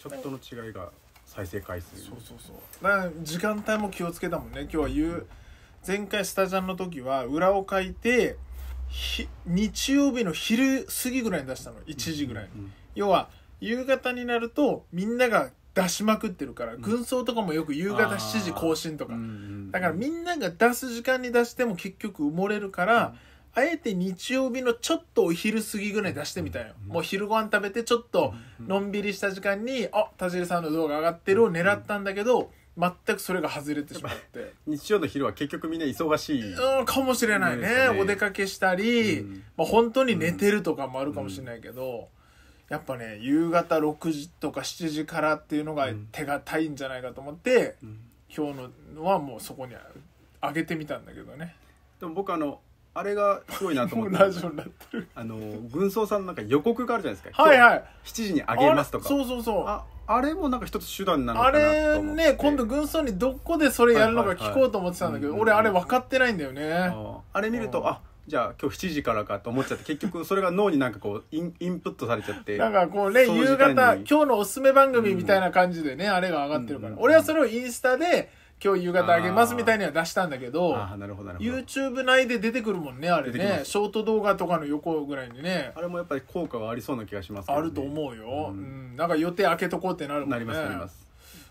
ちょっとの違いが再生回数そうそうそうだから時間帯も気をつけたもんね今日は夕前回スタジャンの時は裏を書いて日曜日の昼過ぎぐらいに出したの1時ぐらい、うんうん、要は夕方になるとみんなが出しまくってるから、うん、軍曹とかもよく夕方7時更新とか、だからみんなが出す時間に出しても結局埋もれるから、あえて日曜日のちょっとお昼過ぎぐらい出してみたいよ、もう昼ご飯食べてちょっとのんびりした時間に、あ田尻さんの動画上がってるを狙ったんだけど、全くそれが外れてしまって日曜の昼は結局みんな忙しい、うん、かもしれないね、ね、お出かけしたり、うん、まあ、本当に寝てるとかもあるかもしれないけど、うん、やっぱね夕方6時とか7時からっていうのが手堅いんじゃないかと思って、うん、今日のはもうそこに上げてみたんだけどねでも僕あのあれがすごいなと思ってラジオになってるあの軍曹さんのなんか予告があるじゃないですかはいはい7時にあげますとかそうそうそうああれもなんか一つ手段なのかなあれね今度軍曹にどこでそれやるのか聞こうと思ってたんだけど、俺あれ分かってないんだよね、ああれ見ると、あじゃあ今日7時からかと思っちゃって結局それが脳になんかこうインインプットされちゃってなんかこうね夕方今日のおすすめ番組みたいな感じでね、うん、あれが上がってるから、うん、俺はそれをインスタで今日夕方あげますみたいには出したんだけどあなるほどなるほど YouTube 内で出てくるもんねあれねショート動画とかの横ぐらいにねあれもやっぱり効果はありそうな気がしますけどあると思うよ、うんうんなんか予定開けとこうってなるもんねなりますなります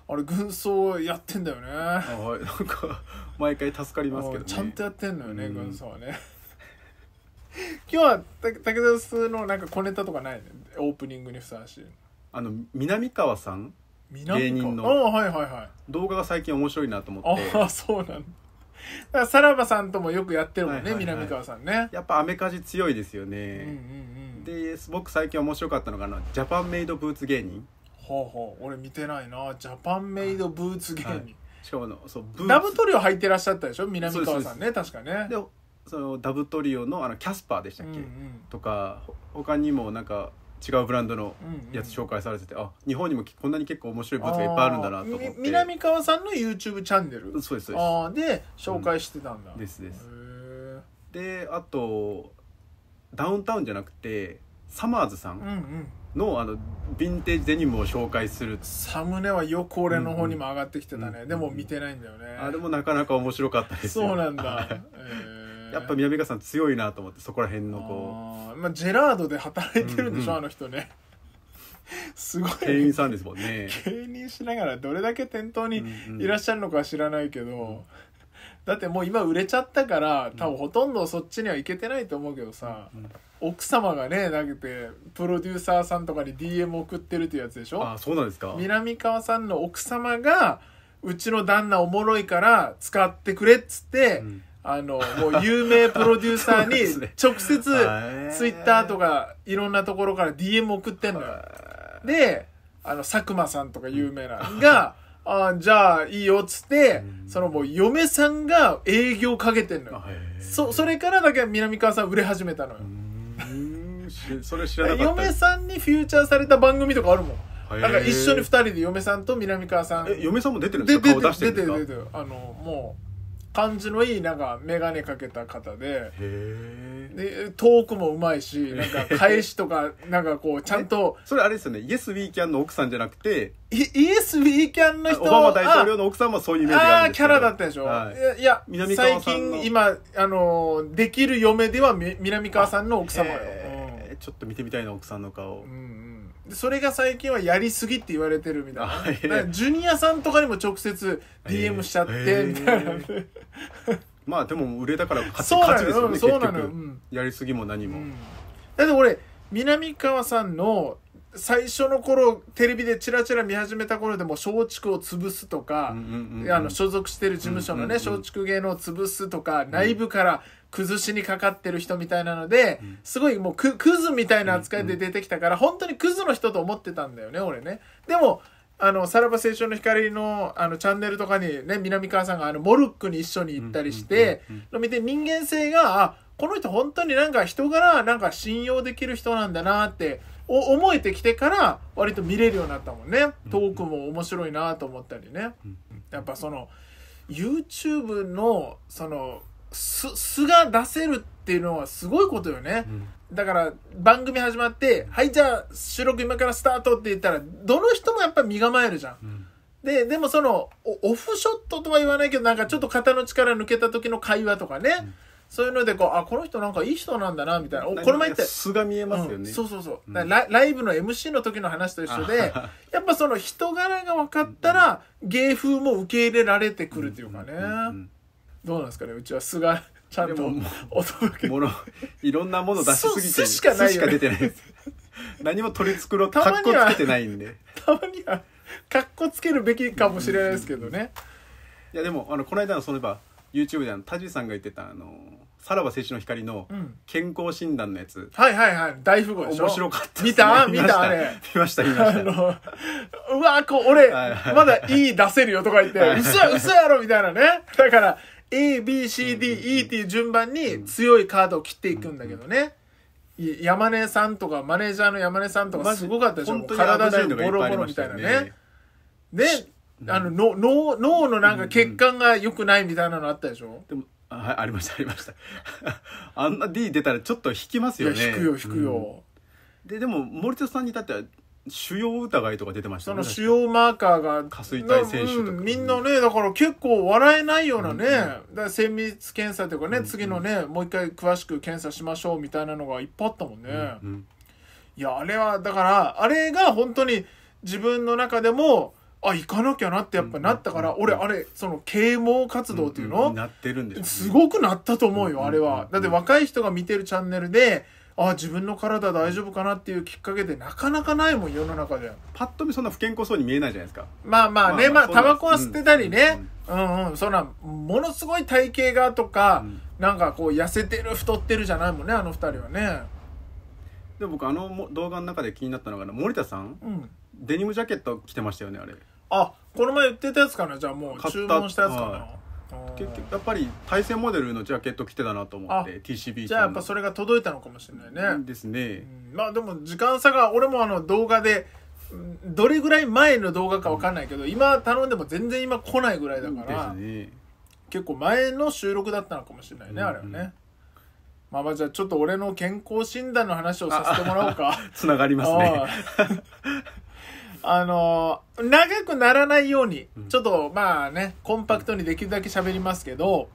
あれ軍曹やってんだよねあはいなんか毎回助かりますけどねちゃんとやってんのよね、うん軍曹はね今日は武田さんのなんか小ネタとかないねオープニングにふさわしいあの南川さん芸人のはいはいはい、動画が最近面白いなと思ってああそうなんださらばさんともよくやってるもんね、はいはいはい、南川さんねやっぱアメカジ強いですよね、うんうんうん、で僕最近面白かったのがジャパンメイドブーツ芸人ほうほう俺見てないなジャパンメイドブーツ芸人、はい、しかもそうブーツダブトリオ入ってらっしゃったでしょ南川さんね確かねでそのダブトリオのあのキャスパーでしたっけ、うんうん、とか他にもなんか違うブランドのやつ紹介されてて、うんうん、あ日本にもこんなに結構面白いブーツがいっぱいあるんだなと思って南川さんの YouTube チャンネルそうですそうですあで紹介してたんだ、うん、ですですであとダウンタウンじゃなくてサマーズさん、うんうんのあのヴィンテージデニムを紹介するサムネはよく俺の方にも上がってきてたね、うんうん、でも見てないんだよねあれもなかなか面白かったですそうなんだ、えーやっぱ南川さん強いなと思ってそこら辺のこうまあ、ジェラードで働いてるんでしょ、うんうん、あの人ね すごい芸人さんですもんね芸人しながらどれだけ店頭にいらっしゃるのかは知らないけど、うんうん、だってもう今売れちゃったから多分ほとんどそっちには行けてないと思うけどさ、うんうん、奥様がね投げてプロデューサーさんとかに DM 送ってるっていうやつでしょあそうなんですか南川さんの奥様がうちの旦那おもろいから使ってくれっつって、うんあの、もう有名プロデューサーに 直接ツイッターとかいろんなところから DM 送ってんのよ。で、あの、佐久間さんとか有名な、が、あじゃあいいよっつって、そのもう嫁さんが営業かけてんのよ。そ、それからだけ南川さん売れ始めたのよ。それ知らなか嫁さんにフューチャーされた番組とかあるもん。なんか一緒に二人で嫁さんと南川さん。え、嫁さんも出てるんですか出てる。出てる。あの、もう。感じのいいなんか眼鏡かけた方ででトークもうまいしなんか返しとか なんかこうちゃんとそれあれですよね「イエス・ウィー・キャン」の奥さんじゃなくてイエス・ウィー・キャンの人オバマ大統領の奥さんもそういうイメージがあるんですああキャラだったでしょ、はい、いや最近今あのできる嫁では南川さんの奥様よ、ちょっと見てみたいな奥さんの顔、うんそれが最近はやりすぎって言われてるみたいな、ジュニアさんとかにも直接 DM しちゃって、みたいな。まあでも売れたから勝ち勝ちですよね、そうなの、うん、やりすぎも何も。うん、だって俺、南川さんの最初の頃テレビでチラチラ見始めた頃でも松竹を潰すとか、あの所属してる事務所のね松竹芸能を潰すとか、内部から崩しにかかってる人みたいなので、すごいもうクズみたいな扱いで出てきたから、本当にクズの人と思ってたんだよね、俺ね。でも、あの、さらば青春の光の、あの、チャンネルとかにね、南川さんが、あの、モルックに一緒に行ったりして、見て人間性が、あ、この人本当になんか人柄、なんか信用できる人なんだなって、お思えてきてから割と見れるようになったもんねトークも面白いなと思ったりねやっぱその YouTube のその素素が出せるっていうのはすごいことよね、うん、だから番組始まって「はいじゃあ収録今からスタート」って言ったらどの人もやっぱ身構えるじゃん、うんで、でもその、オフショットとは言わないけど、なんかちょっと肩の力抜けた時の会話とかね、うん、そういうので、こう、あ、この人なんかいい人なんだな、みたいな。おこの前って。素が見えますよね。うん、そうそうそう。うん、ラライブの MC の時の話と一緒で、やっぱその人柄が分かったら、芸風も受け入れられてくるっていうかね。どうなんですかねうちは素がちゃんとお届けものいろんなもの出しすぎて素しかない、ね、しか出てないです何も取り繕ってかっこつけてないんでたまにはかっこつけるべきかもしれないですけどね、いやでもあのこの間のそういえば YouTube であの田尻さんが言ってたあのさらば青春の光の健康診断のやつ、うん、はいはいはい大富豪でしょ面白かった、ね、見た見たあれ見ました見ましたあのうわこう俺、まだいい出せるよとか言って、嘘や嘘やろみたいなねだから A、B、C、D、E っていう順番に強いカードを切っていくんだけどね。山根さんとか、マネージャーの山根さんとかすごかったでしょ。体中ボロボロみたいなね。ね、あの、脳、脳のなんか血管が良くないみたいなのあったでしょ。でもはい、ありました、ありました。あんな D 出たらちょっと引きますよね。引くよ、引くよ。で、でも、森田さんに至っては、主要疑いとか出てましたね。その主要マーカーが。下水体選手とか、うん、みんなね、だから結構笑えないようなね、うん、だ精密検査というかね、うんうん、次のね、もう一回詳しく検査しましょうみたいなのがいっぱいあったもんね。うんうん、いや、あれは、だから、あれが本当に自分の中でも、あ、行かなきゃなってやっぱなったから、俺、あれ、その、啓蒙活動っていうの、うんうん、なってるんです、ね、すごくなったと思うよ、あれは。だって若い人が見てるチャンネルで、あ自分の体大丈夫かなっていうきっかけでなかなかないもん世の中でパッと見そんな不健康そうに見えないじゃないですかまあまあねまあタバコは吸ってたりね、うん、うん、そんなものすごい体型がとか、うん、なんかこう痩せてる太ってるじゃないもんねあの二人はねで僕あの動画の中で気になったのが森田さん、うん、デニムジャケット着てましたよねあれあこの前言ってたやつかなじゃあもう注文したやつかな結局やっぱり対戦モデルのジャケット着てたなと思って TCB じゃあやっぱそれが届いたのかもしれないねですね、うん、まあでも時間差が俺もあの動画でどれぐらい前の動画か分かんないけど、うん、今頼んでも全然今来ないぐらいだから、ね、結構前の収録だったのかもしれないね、うん、あれはねまあまあじゃあちょっと俺の健康診断の話をさせてもらおうかつながりますねあのー、長くならないように、ちょっとまあね、コンパクトにできるだけ喋りますけど、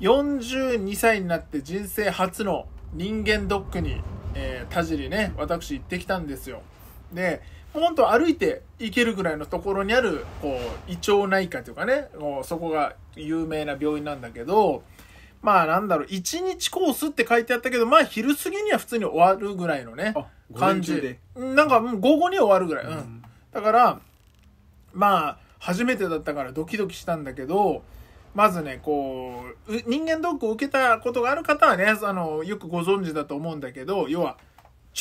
42歳になって人生初の人間ドックに、えー、田尻ね、私行ってきたんですよ。で、ほんと歩いて行けるぐらいのところにある、こう、胃腸内科というかね、もうそこが有名な病院なんだけど、まあなんだろう、1日コースって書いてあったけど、まあ昼過ぎには普通に終わるぐらいのね、感じ。でなんか午後に終わるぐらい。うん。だから、まあ、初めてだったからドキドキしたんだけど、まずね、こう、人間ドックを受けたことがある方はね、あの、よくご存知だと思うんだけど、要は、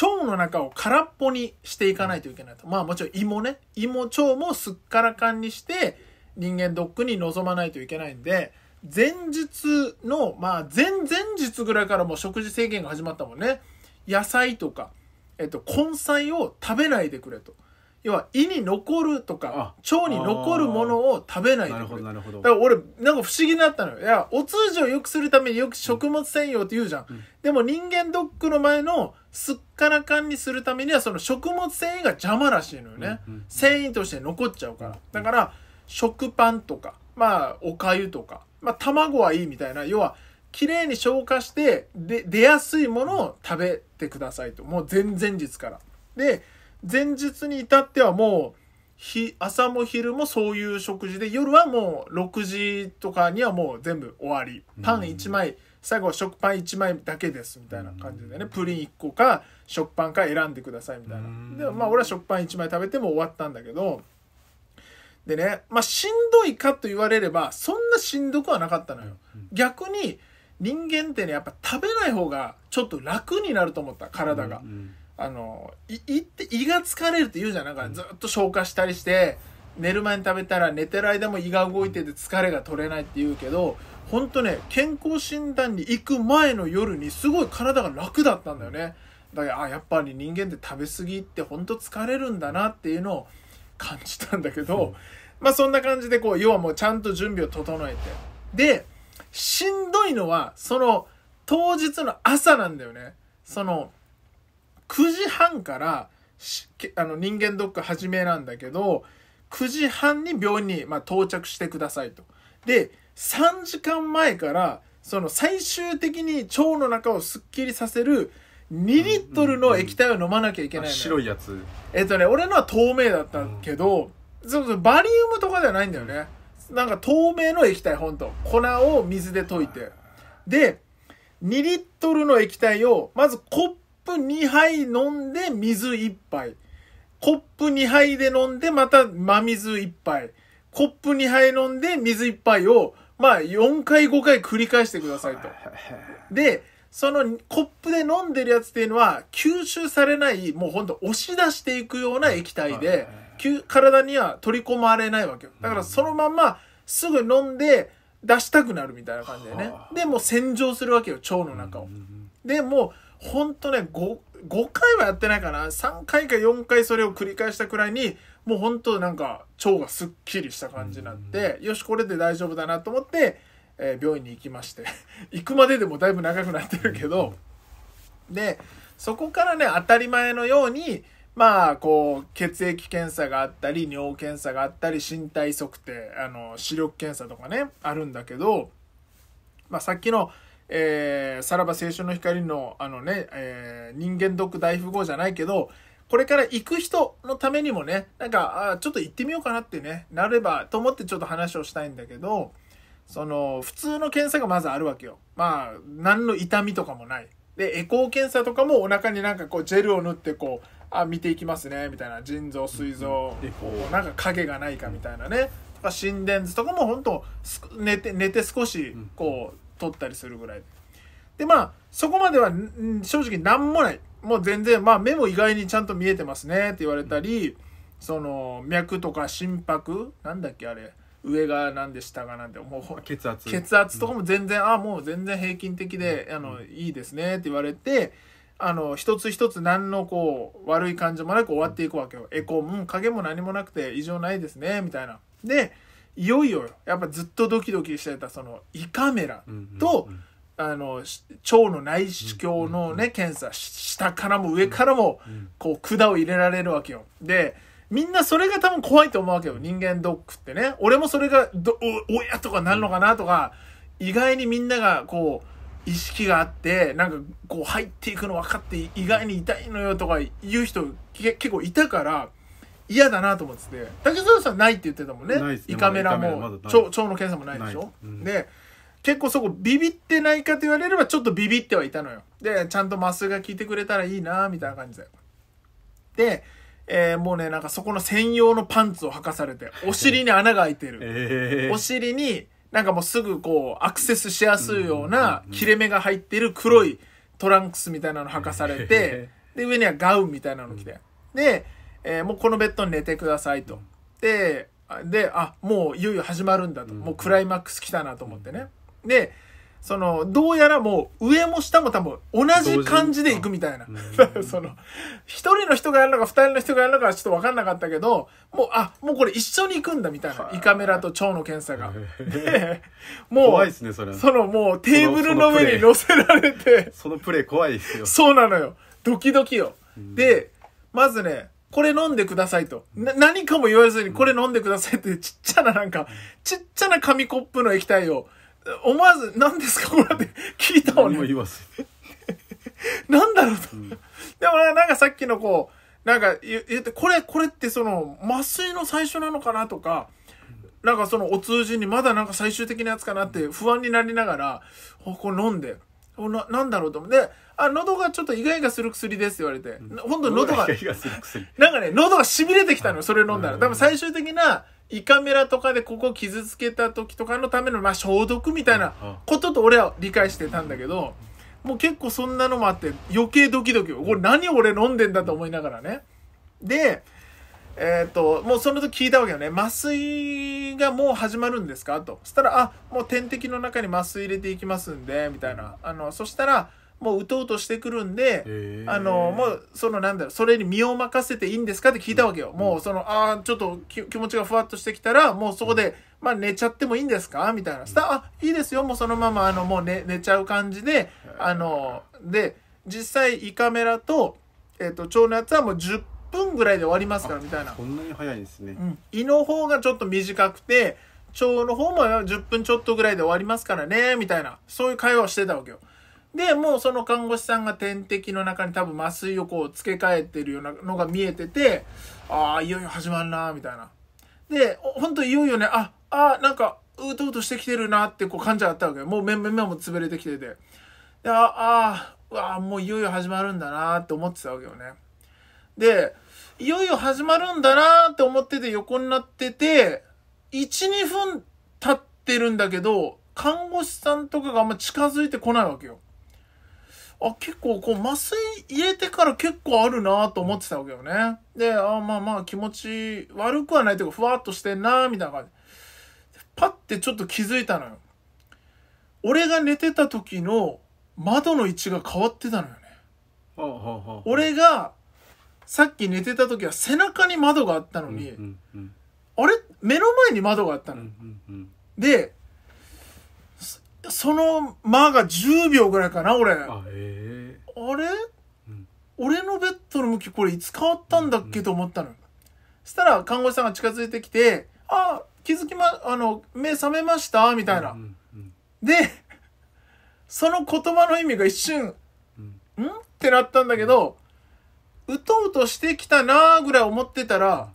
腸の中を空っぽにしていかないといけないと。まあもちろん胃もね、胃も腸もすっからかんにして、人間ドックに臨まないといけないんで、前日の、まあ前々日ぐらいからもう食事制限が始まったもんね。野菜とか、えっと、根菜を食べないでくれと。要は胃に残るとか腸に残るものを食べないなるほどなるほどだから俺なんか不思議になったのよいやお通じを良くするためによく食物繊維をって言うじゃん、うん、でも人間ドックの前のすっからかんにするためにはその食物繊維が邪魔らしいのよね、うんうん、繊維として残っちゃうからだから食パンとかまあおかゆとかまあ卵はいいみたいな要は綺麗に消化してで出やすいものを食べてくださいともう前々日からで前日に至ってはもう、日、朝も昼もそういう食事で、夜はもう6時とかにはもう全部終わり。パン1枚、最後は食パン1枚だけですみたいな感じでね、プリン1個か食パンか選んでくださいみたいな。で、まあ俺は食パン1枚食べても終わったんだけど、でね、まあしんどいかと言われれば、そんなしんどくはなかったのよ。逆に人間ってね、やっぱ食べない方がちょっと楽になると思った、体が。うんうんあの、い、胃って胃が疲れるって言うじゃん。なんかずっと消化したりして、寝る前に食べたら寝てる間も胃が動いてて疲れが取れないって言うけど、ほんとね、健康診断に行く前の夜にすごい体が楽だったんだよね。だから、あ、やっぱり人間って食べ過ぎってほんと疲れるんだなっていうのを感じたんだけど、まあそんな感じでこう、要はもうちゃんと準備を整えて。で、しんどいのは、その当日の朝なんだよね。その、9時半からあの人間ドック始めなんだけど、9時半に病院に、ま到着してくださいと。で、3時間前から、その最終的に腸の中をすっきりさせる2リットルの液体を飲まなきゃいけない、うんうん、白いやつ。えっとね、俺のは透明だったけど、うん、そうそうバリウムとかではないんだよね。なんか透明の液体、ほんと。粉を水で溶いて。で、2リットルの液体を、まずコップ2杯飲んで水1杯。コップ2杯で飲んで、また真水1杯。コップ2杯飲んで、水1杯を、まあ、4回5回繰り返してくださいと。で、そのコップで飲んでるやつっていうのは、吸収されない、もうほんと押し出していくような液体で、体には取り込まれないわけよ。だからそのまま、すぐ飲んで、出したくなるみたいな感じでね。で、もう洗浄するわけよ、腸の中を。で、もう、ほんとね5、5回はやってないかな。3回か4回それを繰り返したくらいに、もうほんとなんか腸がすっきりした感じになって、よし、これで大丈夫だなと思って、えー、病院に行きまして 行くまででもだいぶ長くなってるけど、で、そこからね、当たり前のように、まあ、こう、血液検査があったり、尿検査があったり、身体測定、あの、視力検査とかね、あるんだけど、まあ、さっきのえー、さらば青春の光の、あのね、えー、人間ドック大富豪じゃないけど、これから行く人のためにもね、なんか、あちょっと行ってみようかなってね、なればと思ってちょっと話をしたいんだけど、その、普通の検査がまずあるわけよ。まあ、何の痛みとかもない。で、エコー検査とかもお腹になんかこう、ジェルを塗ってこう、あ、見ていきますね、みたいな。腎臓、膵臓、こう、なんか影がないかみたいなね。とか、心電図とかも本当寝て、寝て少し、こう、取ったりするぐらいで。で、まあ、そこまでは、正直何もない。もう全然、まあ、目も意外にちゃんと見えてますねって言われたり、その、脈とか心拍、なんだっけ、あれ。上が何で下が何で、もう血圧血圧とかも全然、うん、あもう全然平均的であの、いいですねって言われてあの一つ一つ何のこう悪い感じもなく終わっていくわけよ、うん、エコーも影も何もなくて異常ないですねみたいなでいよいよやっぱずっとドキドキしてたその胃カメラと、あの腸の内視鏡のね、検査下からも上からもこう管を入れられるわけよ。でみんなそれが多分怖いと思うわけよ人間ドックってね俺もそれがどお親とかなるのかなとか、意外にみんながこう意識があってなんかこう入っていくの分かって意外に痛いのよとか言う人結構いたから嫌だなと思ってて竹澤さんないって言ってたもんね胃、ね、カメラも、ま、腸腸の検査もないでしょ、うん、で結構そこビビってないかと言われればちょっとビビってはいたのよでちゃんと麻酔が効いてくれたらいいなみたいな感じでで、えー、もうねなんかそこの専用のパンツを履かされてお尻に穴が開いてる、えー、お尻になんかもうすぐこうアクセスしやすいような切れ目が入ってる黒いトランクスみたいなの履かされて、で上にはガウンみたいなの着て、でえー、もうこのベッドに寝てくださいと。で、で、あ、もういよいよ始まるんだと。もうクライマックス来たなと思ってね。で、その、どうやらもう上も下も多分同じ感じで行くみたいな。その、一人の人がやるのか二人の人がやるのかちょっとわかんなかったけど、もう、あ、もうこれ一緒に行くんだみたいな。胃カメラと腸の検査が。で、もう、怖いですね、それ。そのもうテーブルの上に乗せられて。そのプレイ怖いですよ。そうなのよ。ドキドキよ。で、まずね、これ飲んでくださいと。な、何かも言わずにこれ飲んでくださいって、ちっちゃななんか、ちっちゃな紙コップの液体を、思わず、何ですかこれって聞いたもね。何も言わず。なんだろうと。うん、でもなんかさっきのこう、なんか言って、これ、これってその、麻酔の最初なのかなとか、なんかそのお通じにまだなんか最終的なやつかなって不安になりながら、ここ飲んで、ななんだろうと思ってあ喉がちょっとイガイガする薬ですって言われて、ほん、本当喉がなんかね喉がしびれてきたのよそれ飲んだら、多分最終的な胃カメラとかでここ傷つけた時とかのための、まあ、消毒みたいなことと俺は理解してたんだけど、もう結構そんなのもあって余計ドキドキこれ何俺飲んでんだと思いながらねでえっ、ー、と、もうその時聞いたわけよね。麻酔がもう始まるんですかと。そしたら、あ、もう点滴の中に麻酔入れていきますんで、みたいな。あの、そしたら、もう打とうとしてくるんで、あの、もう、そのなんだろう、それに身を任せていいんですかって聞いたわけよ。うん、もう、その、ああ、ちょっと気持ちがふわっとしてきたら、もうそこで、うん、まあ寝ちゃってもいいんですかみたいな。したら、あ、いいですよ、もうそのまま、あの、もう寝、寝ちゃう感じで、あの、で、実際胃カメラと、えっ、ー、と、腸のやつはもう10分ぐらいで終わりますからみたいなそんなに早いですね、うん、胃の方がちょっと短くて腸の方も10分ちょっとぐらいで終わりますからねみたいなそういう会話をしてたわけよでもうその看護師さんが点滴の中に多分麻酔をこう付け替えてるようなのが見えててああいよいよ始まるなみたいなで本当いよいよねああなんかうとうとしてきてるなってこう感じがあったわけよもう目目目も潰れてきててでああうわもういよいよ始まるんだなって思ってたわけよねでいよいよ始まるんだなーって思ってて横になってて、1、2分経ってるんだけど、看護師さんとかがあんま近づいてこないわけよ。あ、結構こう麻酔入れてから結構あるなと思ってたわけよね。で、あまあまあ気持ち悪くはないというか、ふわっとしてんなみたいな感じ。パッてちょっと気づいたのよ。俺が寝てた時の窓の位置が変わってたのよね。俺がさっき寝てた時は背中に窓があったのに、うんうんうん、あれ目の前に窓があったの。うんうんうん、で、その間が10秒ぐらいかな、俺。あ、えー、あれ、うん、俺のベッドの向きこれいつ変わったんだっけ、うんうん、と思ったの。そしたら看護師さんが近づいてきて、あ、気づきま、あの、目覚めましたみたいな、うんうんうん。で、その言葉の意味が一瞬、うんってなったんだけど、うとうとしてきたなーぐらい思ってたら、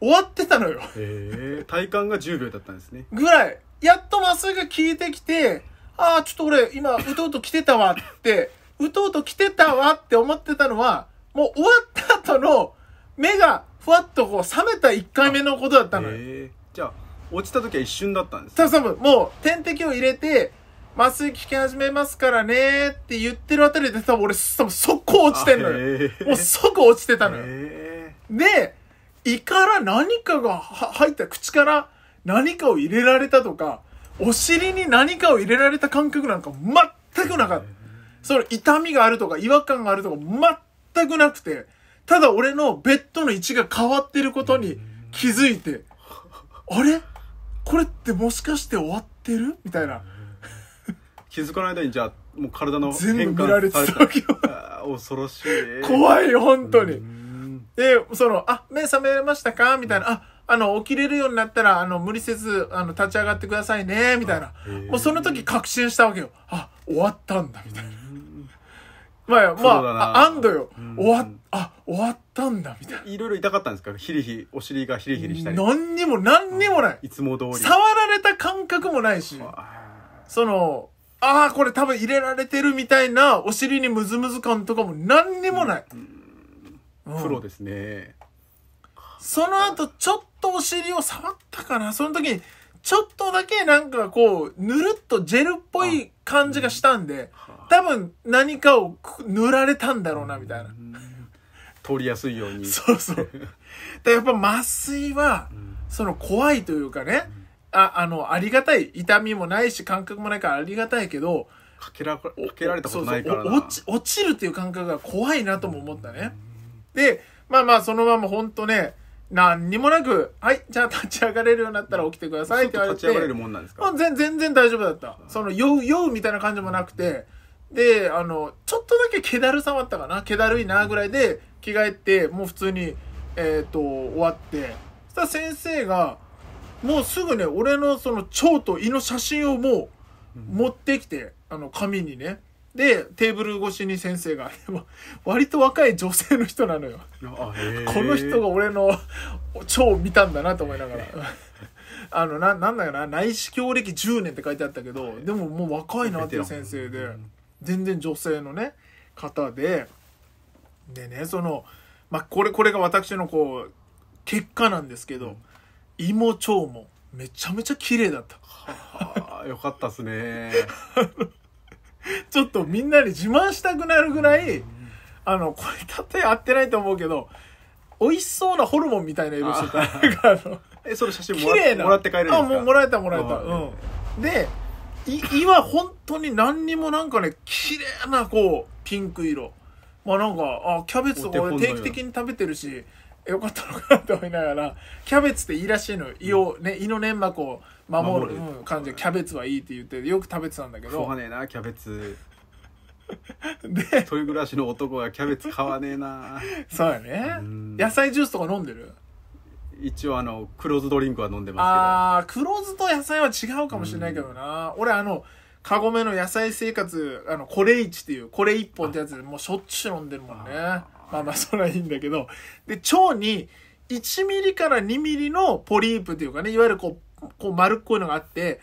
終わってたのよ。へー、体感が10秒だったんですね。ぐらい。やっとまっすぐ聞いてきて、ああ、ちょっと俺今、うとうと来てたわって、うとうと来てたわって思ってたのは、もう終わった後の目がふわっとこう冷めた1回目のことだったのよ。へー、じゃあ、落ちた時は一瞬だったんです、ね、もう点滴を入れて、麻酔効き始めますからねって言ってるあたりで多分俺、多分速攻落ちてんのよ。もう即落ちてたのよ。で、胃から何かが入った、口から何かを入れられたとか、お尻に何かを入れられた感覚なんか全くなかった。その痛みがあるとか違和感があるとか全くなくて、ただ俺のベッドの位置が変わってることに気づいて、あれこれってもしかして終わってるみたいな。気づかない間にじゃあもう体の全部見られてたわけよ。恐ろしい怖いよ、本当に。で、その、あ、目覚めましたかみたいな、あ、あの、起きれるようになったら、あの、無理せず、あの、立ち上がってくださいね、みたいな。もうその時確信したわけよ。あ、終わったんだ、みたいな。うんまあ、まあ、あ安堵ようん。終わあ、終わったんだ、みたいないろいろ痛かったんですかヒリヒリお尻がヒリヒリしたり何にも、何にもない。いつも通り触られた感覚もないし、その、ああ、これ多分入れられてるみたいな、お尻にムズムズ感とかも何にもない。うん、プロですね。その後、ちょっとお尻を触ったかなその時に、ちょっとだけなんかこう、ぬるっとジェルっぽい感じがしたんで、多分何かを塗られたんだろうな、みたいな。通りやすいように。そうそう。やっぱ麻酔は、その怖いというかね、あ、あの、ありがたい。痛みもないし、感覚もないからありがたいけど、かけら、かけられたことないから落ち、落ちるっていう感覚が怖いなとも思ったね。で、まあまあ、そのまま本当ね、何にもなく、はい、じゃあ立ち上がれるようになったら起きてくださいって言われて。立ち上がれるもんなんですか、まあ、全然大丈夫だった。その、酔う、酔うみたいな感じもなくて、で、あの、ちょっとだけ気だるさはあったかな気だるいなぐらいで着替えて、もう普通に、えっ、ー、と、終わって、そしたら先生が、もうすぐね俺のその腸と胃の写真をもう持ってきて、あの紙にねでテーブル越しに先生が割と若い女性の人なのよこの人が俺の腸を見たんだなと思いながら あのななんだよな内視鏡歴10年って書いてあったけどでももう若いなっていう先生で全然女性のね方ででねそのまあこれこれが私のこう結果なんですけど、うん胃腸もめちゃめちゃ綺麗だった。はあ、よかったっすね。ちょっとみんなに自慢したくなるぐらい、あの、これとえ合ってないと思うけど、美味しそうなホルモンみたいな色してた。え、その写真もらもらって帰れるんですかあ、もうもらえたもらえた。うん。で、胃は本当に何にもなんかね、綺麗なこう、ピンク色。まあなんか、あ、キャベツとか俺定期的に食べてるし、よかったのかと思いながらキャベツっていいらしいの胃を、ね、胃の粘膜を守る感じでキャベツはいいって言ってよく食べてたんだけどしょうがねえなキャベツ で一人暮らしの男がキャベツ買わねえなそうやね野菜ジュースとか飲んでる一応あの黒酢ドリンクは飲んでますけどああ黒酢と野菜は違うかもしれないけどな俺あのカゴメの野菜生活あのこれ一っていうこれ一本ってやつでもうしょっちゅう飲んでるもんねまあまあ、それはいいんだけど、で、腸に1ミリから2ミリのポリープというかね、いわゆるこう、こう丸っこいのがあって、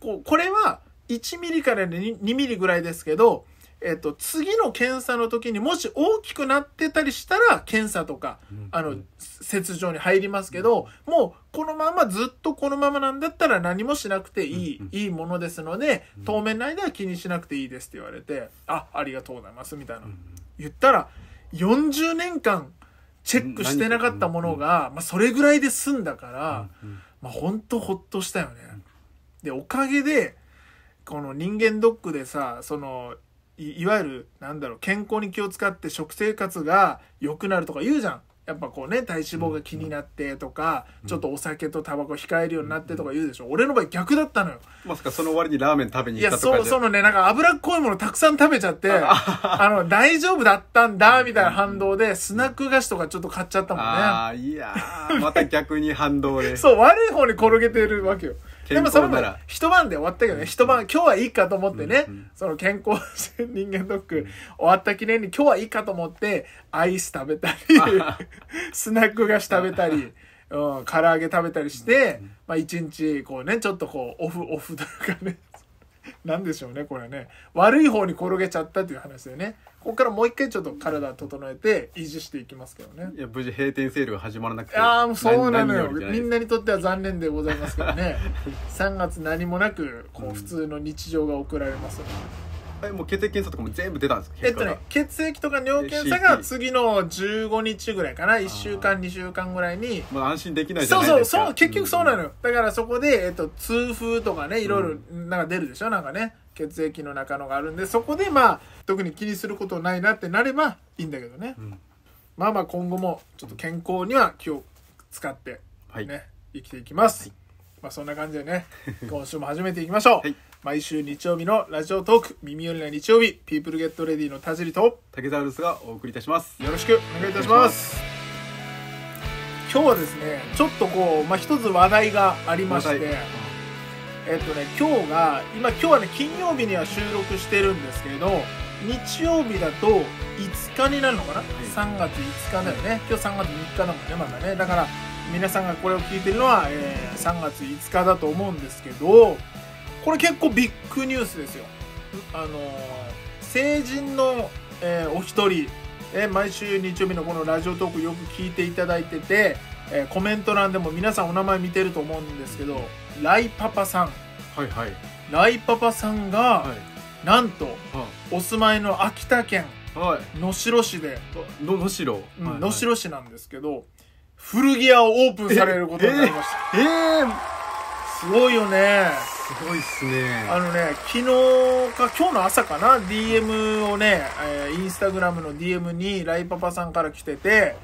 こう、これは1ミリから2ミリぐらいですけど、えっと、次の検査の時にもし大きくなってたりしたら検査とか、あの、切除に入りますけど、もうこのままずっとこのままなんだったら何もしなくていい、いいものですので、当面の間は気にしなくていいですって言われて、あ、ありがとうございますみたいな。言ったら、40年間チェックしてなかったものが、まあ、それぐらいで済んだから、まあ、ほんとほっとしたよね。で、おかげで、この人間ドックでさ、その、いわゆる、なんだろう、健康に気を使って食生活が良くなるとか言うじゃん。やっぱこうね体脂肪が気になってとか、ちょっとお酒とタバコ控えるようになってとか言うでしょ、俺の場合逆だったのよまさかその割にラーメン食べに行ったとかいやそうそのねなんか脂っこいものたくさん食べちゃって あの大丈夫だったんだみたいな反動でスナック菓子とかちょっと買っちゃったもんねああいやまた逆に反動で そう悪い方に転げてるわけよでもそれなら一晩で終わったけどね、一晩今日はいいかと思ってね、うんうん、その健康人間ドック終わった記念に今日はいいかと思ってアイス食べたりスナック菓子食べたり。うん、唐揚げ食べたりして、まあ一日こうねちょっとこうオフオフというかね なんでしょうねこれね悪い方に転げちゃったという話でねここからもう一回ちょっと体整えて維持していきますけどね。いや、無事閉店セールが始まらなくて。ああ、もうそうなのよ。みんなにとっては残念でございますけどね。3 月何もなく、こう、普通の日常が送られますよね。え、もう血液検査とかも全部出たんですかえっとね、血液とか尿検査が次の15日ぐらいかな。1週間、2週間ぐらいに。まあ安心できないじゃないですか。そうそう、そう結局そうなのよ。だからそこで、えっと、痛風とかね、いろいろ、なんか出るでしょ、なんかね。血液の中のがあるんでそこでまあ特に気にすることないなってなればいいんだけどね、うん、まあまあ今後もちょっと健康には気を使ってね、はい、生きていきます、はい、まあそんな感じでね 今週も始めていきましょう、はい、毎週日曜日のラジオトーク耳寄りな日曜日ピープルゲットレディの田尻と竹澤ルスがお送りいたしますよろしくお願いいたします今日はですねちょっとこう、まあ、一つ話題がありまして、えっとね、今日が、今、今日はね、金曜日には収録してるんですけど、日曜日だと5日になるのかな、はい、3月5日だよね、今日3月3日だもんねまだねだから皆さんがこれを聞いてるのは、えー、3月5日だと思うんですけどこれ結構ビッグニュースですよあのー、成人の、えー、お一人、え毎週日曜日のこのラジオトークよく聞いていただいてて、えコメント欄でも皆さんお名前見てると思うんですけどライパパさんはいはいライパパさんが、はいなんと、お住まいの秋田県能代市で能代能代市なんですけど古着屋をオープンされることになりましたええすごいよねすごいっすねあのね昨日か今日の朝かな DM をね、えー、インスタグラムの DM にライパパさんから来てて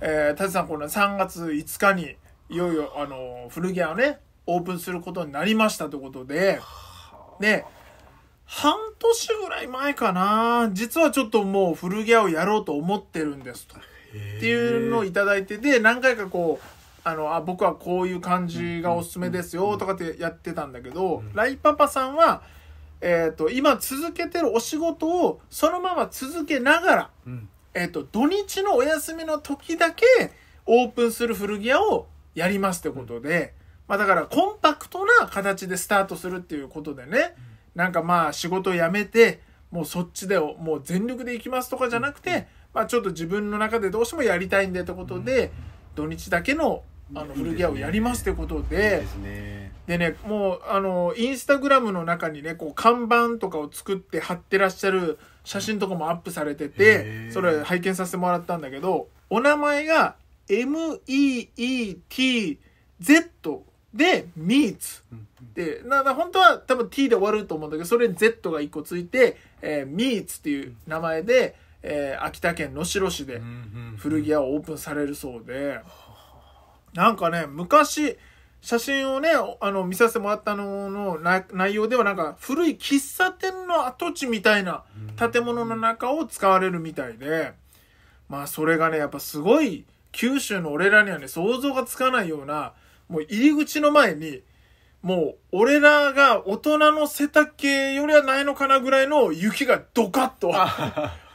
舘、えー、さんこの3月5日にいよいよあの古着屋をねオープンすることになりましたということで、で、半年ぐらい前かな、実はちょっともう古着屋をやろうと思ってるんですと。っていうのを頂いてで、何回かこう、あの、あ、僕はこういう感じがおすすめですよとかってやってたんだけど、ライパパさんは、えっ、ー、と、今続けてるお仕事をそのまま続けながら、えっ、ー、と、土日のお休みの時だけオープンする古着屋をやりますってことで、まあ、だからコンパクトな形でスタートするっていうことでね、なんかまあ仕事を辞めて、もうそっちでもう全力で行きますとかじゃなくて、まあちょっと自分の中でどうしてもやりたいんでってことで、土日だけのあの古着屋をやりますといことで、でね、もうあの、インスタグラムの中にね、こう看板とかを作って貼ってらっしゃる写真とかもアップされてて、それ拝見させてもらったんだけど、お名前が MEETZ で、meets。で、な、な、本当は多分 t で終わると思うんだけど、それに z が一個ついて、えー、meets っていう名前で、えー、秋田県能代市で古着屋をオープンされるそうで、なんかね、昔、写真をね、あの、見させてもらったのの内容ではなんか古い喫茶店の跡地みたいな建物の中を使われるみたいで、まあそれがね、やっぱすごい九州の俺らにはね、想像がつかないようなもう入り口の前に、もう俺らが大人の背丈よりはないのかなぐらいの雪がドカッと、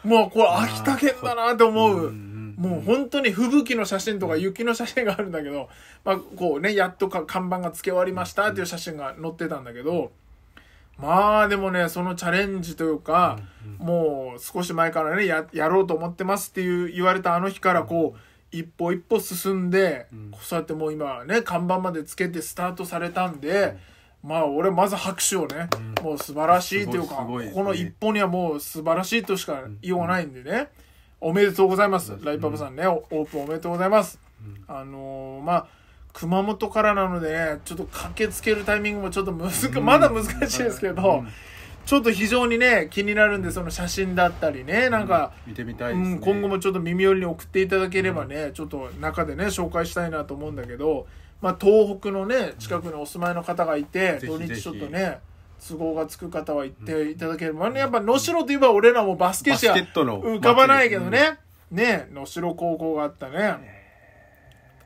もうこれ秋田県だなと思う。もう本当に吹雪の写真とか雪の写真があるんだけど、まあこうね、やっとか看板が付け終わりましたっていう写真が載ってたんだけど、まあでもね、そのチャレンジというか、もう少し前からね、や、やろうと思ってますっていう言われたあの日からこう、一歩一歩進んで、うん、そうやってもう今ね看板までつけてスタートされたんで、うん、まあ俺まず拍手をね、うん、もう素晴らしいというか、ね、ここの一歩にはもう素晴らしいとしか言いようがないんでね、おめでとうございます、ライパブさんねオープンおめでとうございます、あのー、まあ熊本からなので、ね、ちょっと駆けつけるタイミングもちょっと難、まだ難しいですけど、ちょっと非常にね気になるんでその写真だったりねなんか、見てみたい、ねうん、今後もちょっと耳寄りに送っていただければね、うん、ちょっと中でね紹介したいなと思うんだけど、まあ、東北のね近くにお住まいの方がいて、土日ちょっとね都合がつく方は行っていただければ、ね、やっぱ能代といえば俺らもバスケしか浮かばないけどね、ね能代高校があったね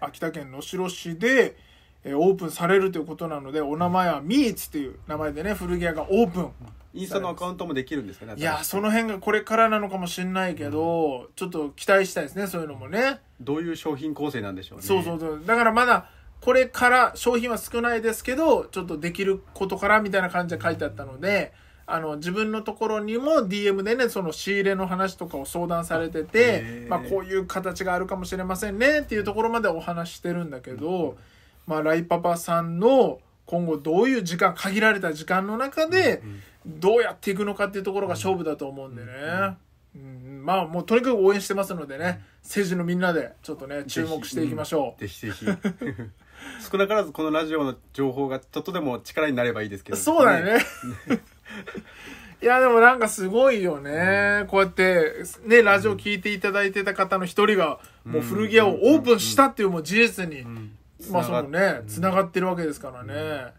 秋田県能代市で、えオープンされるということなのでお名前はミーツという名前でね古着屋がオープン。インスタのアカウントもできるんですかねいやその辺がこれからなのかもしれないけど、うん、ちょっと期待したいですねそういうのもねどういう商品構成なんでしょうねそうそうそうだからまだこれから商品は少ないですけどちょっとできることからみたいな感じで書いてあったので、あの自分のところにも DM でねその仕入れの話とかを相談されてて、まあ、こういう形があるかもしれませんねっていうところまでお話してるんだけど、まあ、ライパパさんの今後どういう時間限られた時間の中で、うんうんどうやっていくのかっていうところが勝負だと思うんでね。うん、まあもうとにかく応援してますのでね、政治のみんなでちょっとね、注目していきましょう。ぜひぜひ。少なからずこのラジオの情報がちょっとでも力になればいいですけど、そうだよね。いや、でもなんかすごいよね。うん、こうやって、ね、ラジオ聞いていただいてた方の一人が、もう古着屋をオープンしたっていうもう事実に、まあそのね、つながってるわけですからね。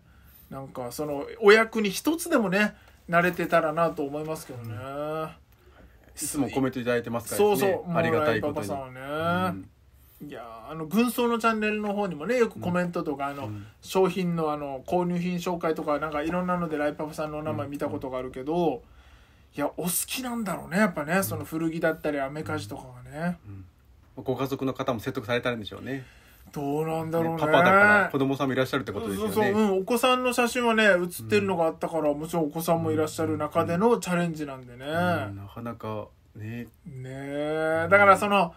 なんかその、お役に一つでもね、慣れてたらなと思いますけどね、いつもコメント頂いてますからねそうそうありがたいことにパパさんいやあの軍曹のチャンネルの方にもねよくコメントとか、うん、あの、うん、商品のあの購入品紹介とかなんかいろんなのでライパパさんのお名前見たことがあるけど、うん、いやお好きなんだろうねやっぱね、その古着だったりアメカジとかがね、ご家族の方も説得されたんでしょうねどうなんだろうね、ね、パパだから子供さんもいらっしゃるってことですよねそうそう、うん、お子さんの写真はね写ってるのがあったから、うん、もちろんお子さんもいらっしゃる中でのチャレンジなんでね、うん、なかなかねねだからその、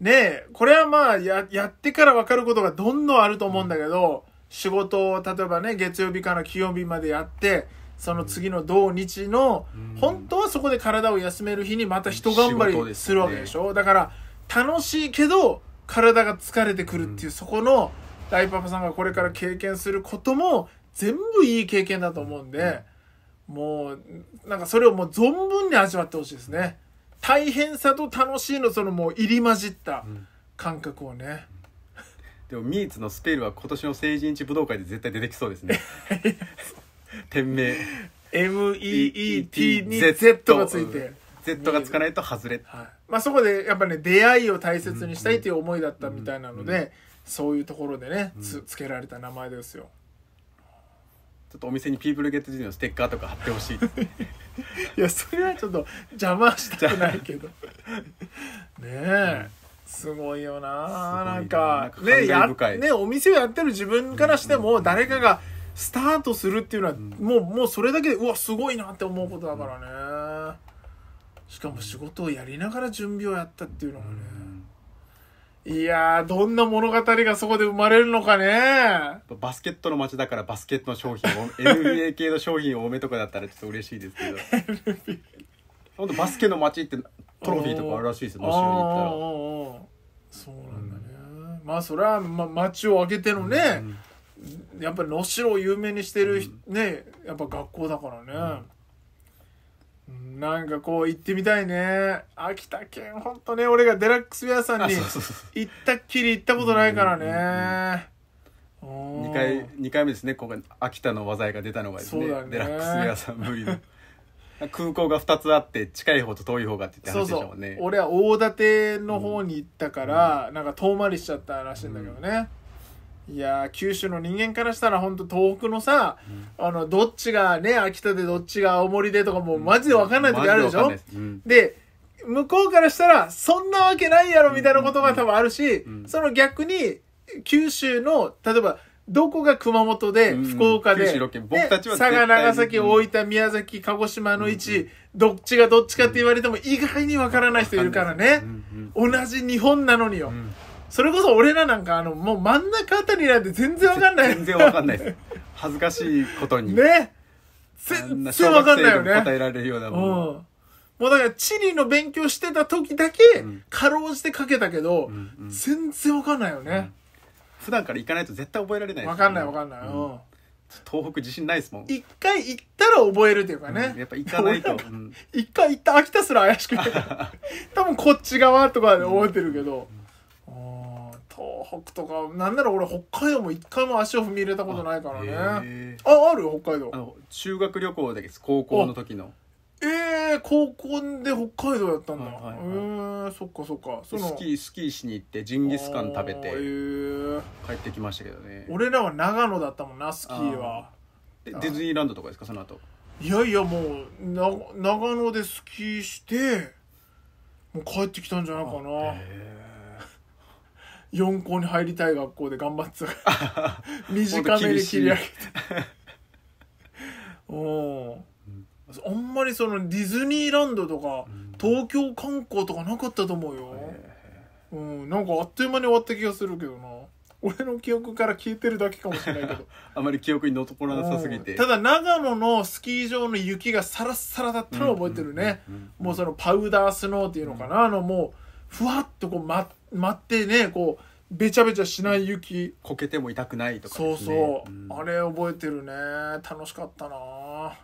ねこれはまあややってから分かることがどんどんあると思うんだけど、仕事を例えばね月曜日から金曜日までやってその次の土日の、本当はそこで体を休める日にまた一頑張りするわけでしょ、ね、だから楽しいけど体が疲れてくるっていう、そこの大パパさんがこれから経験することも全部いい経験だと思うんで、もうなんかそれをもう存分に味わってほしいですね大変さと楽しいのそのもう入り混じった感覚をね、でもミーツのスペルは今年の成人日武道会で絶対出てきそうですね店名 MEET に Z がついて Z がつかないと外れ、はいまあ、そこでやっぱね出会いを大切にしたいという思いだったみたいなので、そういうところでねつつけられた名前ですよ。ちょっとお店にピープルゲットジュニアのステッカーとか貼ってほしい いやそれはちょっと邪魔したくないけど ねえ、すごいよななんかねやねお店をやってる自分からしても誰かがスタートするっていうのは、もうもうそれだけでうわすごいなって思うことだからね。しかも仕事をやりながら準備をやったっていうのがね、いやー、どんな物語がそこで生まれるのかね。バスケットの街だからバスケットの商品を、NBA 系の商品多めとかだったらちょっと嬉しいですけど。本 当バスケの街ってトロフィーとかあるらしいですよ、後ろに行ったら。そうなんだね。うん、まあ、それは、ま、街を挙げてのね、うん、やっぱり能代を有名にしてる、ね、やっぱ学校だからね。うんなんかこう行ってみたいね。秋田県、ほんとね、俺がデラックス屋さんに行ったっきり行ったことないからね。2回、回目ですね、ここ秋田の話題が出たのがですね、ねデラックス屋さん無理の。空港が2つあって近い方と遠い方がって言って話でしたもんねそうそう俺は大館の方に行ったから、うん、なんか遠回りしちゃったらしいんだけどね、いや九州の人間からしたら本当東北のさ、うん、あのどっちがね秋田でどっちが青森でとかもうマジで分かんない時あるでしょ、うん、で向こうからしたらそんなわけないやろみたいなことが多分あるし、うん、その逆に九州の例えばどこが熊本で、福岡で、佐賀、長崎、大分、宮崎、鹿児島の位置、どっちがどっちかって言われても意外にわからない人いるからね。同じ日本なのによ。それこそ俺らなんかあの、もう真ん中あたりなんて全然わかんない。全然わかんないです。恥ずかしいことに。ね全然わかんないよね。答えられるようなもん。うんもうだから地理の勉強してた時だけ、過労して書けたけど、うん全然わかんないよね、うん、普段から行かないと絶対覚えられないわ、ね、かんないわかんない、うん、東北自信ないですもん一回行ったら覚えるというかね、うん、やっぱ行かないと 一、回行った秋田すら怪しくて 多分こっち側とかで覚えてるけど、東北とかなんなら俺北海道も一回も足を踏み入れたことないからねあ,、ある北海道あの修学旅行だけです高校の時のええー、高校で北海道やったんだ、へ、はいはい、えー、そっかそっかそスキースキーしに行ってジンギスカン食べて、帰ってきましたけどね俺らは長野だったもんなスキーはディズニーランドとかですかその後いやいやもうな長野でスキーしてもう帰ってきたんじゃないかな、えー4校に入りたい学校で頑張ってた 短めで切り上げておあんまりそのディズニーランドとか、東京観光とかなかったと思うよ、うん、なんかあっという間に終わった気がするけどな俺の記憶から消えてるだけかもしれないけど あまり記憶に残らなさすぎて、ただ長野のスキー場の雪がサラッサラだったのを覚えてるね、もうそのパウダースノーっていうのかな、あのもうふわっとこう、ま、待ってねこうべちゃべちゃしない雪こけても痛くないとか、ね、そうそう、うん、あれ覚えてるね楽しかったな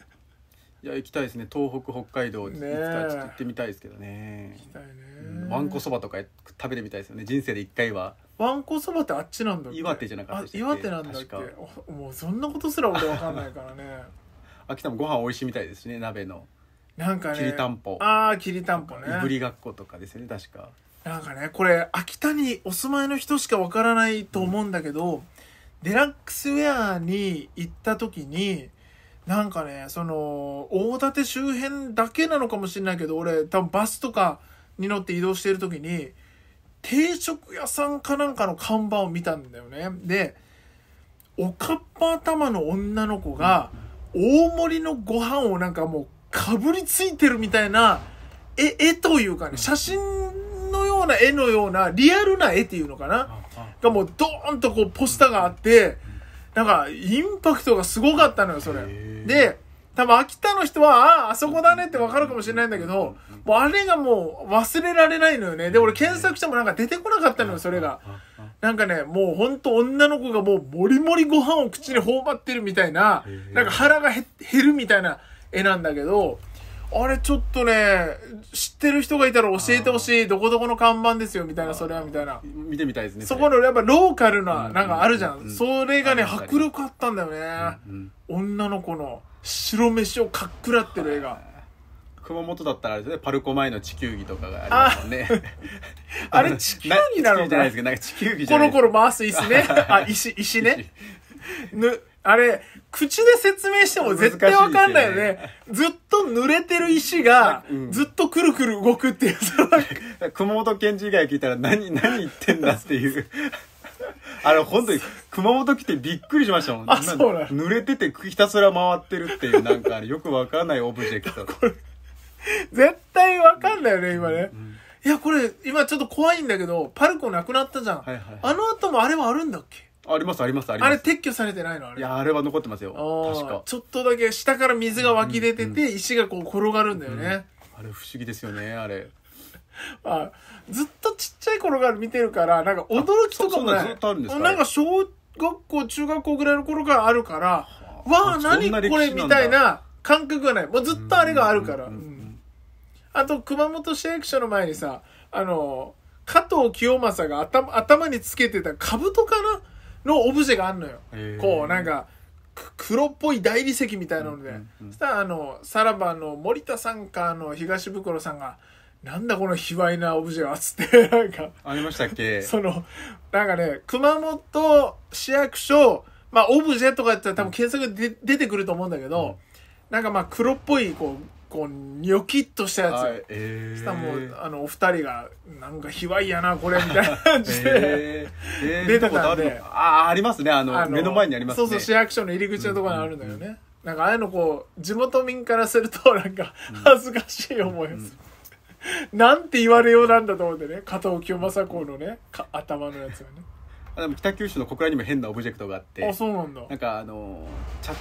いや行きたいですね東北北海道いつかちょっと行ってみたいですけどね行きたいね、うん、わんこそばとか食べてみたいですよね人生で一回はわんこそばってあっちなんだっけ岩手じゃなかった岩手なんだっけもうそんなことすら俺わかんないからね 秋田もご飯美味しいみたいですね鍋のなんかねきりたんぽああきりたんぽねいぶりがっことかですよね確かなんかねこれ秋田にお住まいの人しかわからないと思うんだけど、うん、デラックスウェアに行った時になんかねその大館周辺だけなのかもしれないけど俺多分バスとかに乗って移動してる時に定食屋さんかなんかの看板を見たんだよね。で、おかっぱ頭の女の子が、大盛りのご飯をなんかもうかぶりついてるみたいな、絵、絵というかね、写真のような絵のような、リアルな絵っていうのかながもうドーンとこうポスターがあって、なんか、インパクトがすごかったのよ、それ。で、多分秋田の人は、ああ、あそこだねってわかるかもしれないんだけど、もうあれがもう忘れられないのよね。で、俺検索してもなんか出てこなかったのよ、それが。なんかね、もうほんと女の子がもうもりもりご飯を口に頬張ってるみたいな、なんか腹が減るみたいな、絵なんだけど、あれちょっとね、知ってる人がいたら教えてほしい、どこどこの看板ですよ、みたいな、それは、みたいな。見てみたいですね。そこの、やっぱローカルな、なんかあるじゃん。それがね、迫力あったんだよね。うん女の子の白飯をかっくらってる絵が。熊本だったらあれですね、パルコ前の地球儀とかがありますね。あれ地球儀なのかの頃ななか地球儀じゃないコロコロ回す椅子ね。あ、石、石ね。ぬ、あれ、口で説明しても絶対わかんないよね。ずっと濡れてる石が、ずっとくるくる動くっていう、熊本県事以外聞いたら何、何言ってんだっていう。あれ本当に熊本来てびっくりしましたもん。濡れててひたすら回ってるっていう、なんかよくわからないオブジェクト。絶対わかんないよね、今ね。うんうん、いや、これ、今ちょっと怖いんだけど、パルコなくなったじゃん。はいはい、あの後もあれはあるんだっけありますありますあります。あれ撤去されてないのあれ。いや、あれは残ってますよ。確か。ちょっとだけ下から水が湧き出てて、石がこう転がるんだよね。あれ不思議ですよね、あれ。あずっとちっちゃい頃から見てるから、なんか驚きとかもね。なそうんずっとあるんですかなんか小学校、中学校ぐらいの頃からあるから、わあ、何なこれみたいな感覚がない。もうずっとあれがあるから。あと、熊本市役所の前にさ、あの、加藤清正が頭頭につけてた兜かなのオブジェがあるのよ、こうなんか黒っぽい大理石みたいなので、そしたらあのさらばの森田さんかあの東袋さんが「なんだこの卑猥なオブジェは」っつって なんかありましたっけそのなんかね熊本市役所まあオブジェとかやったら多分検索で、うん、出てくると思うんだけど、うん、なんかまあ黒っぽいこうこうニョキッとしたやつ、はいえー、したらもうあのお二人が「なんか卑猥やなこれ」みたいな感じでえー、出たんとああありますねあの目の前にあります、ね、そうそう市役所の入り口のところにあるんだよね、うんうん、なんかああいうのこう地元民からするとなんか恥ずかしい思いでする、うんうんなんて言われようなんだと思ってね加藤清正公のね頭のやつがね でも北九州の小倉にも変なオブジェクトがあってあそうなんだなんかあのチャ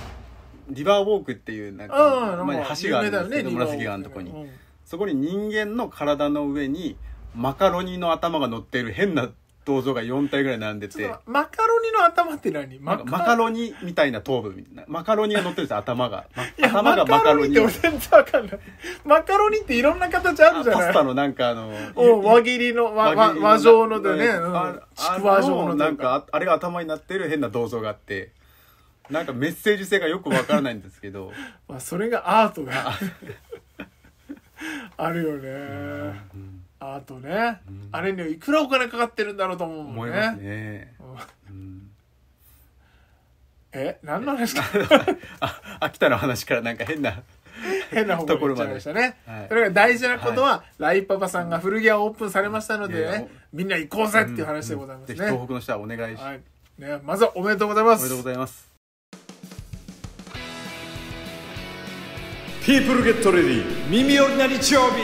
リバーウォークっていうなんか前に橋があるんですけど、ね、紫川のとこに、うん、そこに人間の体の上にマカロニの頭が乗っている変な銅像が4体ぐらい並んでてマカロニの頭って何マカロニみたいな頭部みたいなマカロニが乗ってるんです頭が、ま、頭がマカロニマカロニって俺全然わかんないマカロニっていろんな形あるじゃないパスタのなんかあの輪切りの和状のでね、ちくわ状のなんかあれが頭になってる変な銅像があってなんかメッセージ性がよくわからないんですけど まあそれがアートがあ るよね、うアートね、あれにはいくらお金かかってるんだろうと思うもんねね、うん、え何の話か あ秋田の話からなんか変な変な方向に行っちゃいましたね。はい、それが大事なことは、はい、ライパパさんが古着屋オープンされましたので、ねみんな行こうぜっていう話でございますね。うんうん、東北の人はお願いし、はい、ね、まずはおめでとうございます。おめでとうございます。People get r 耳寄りな日曜日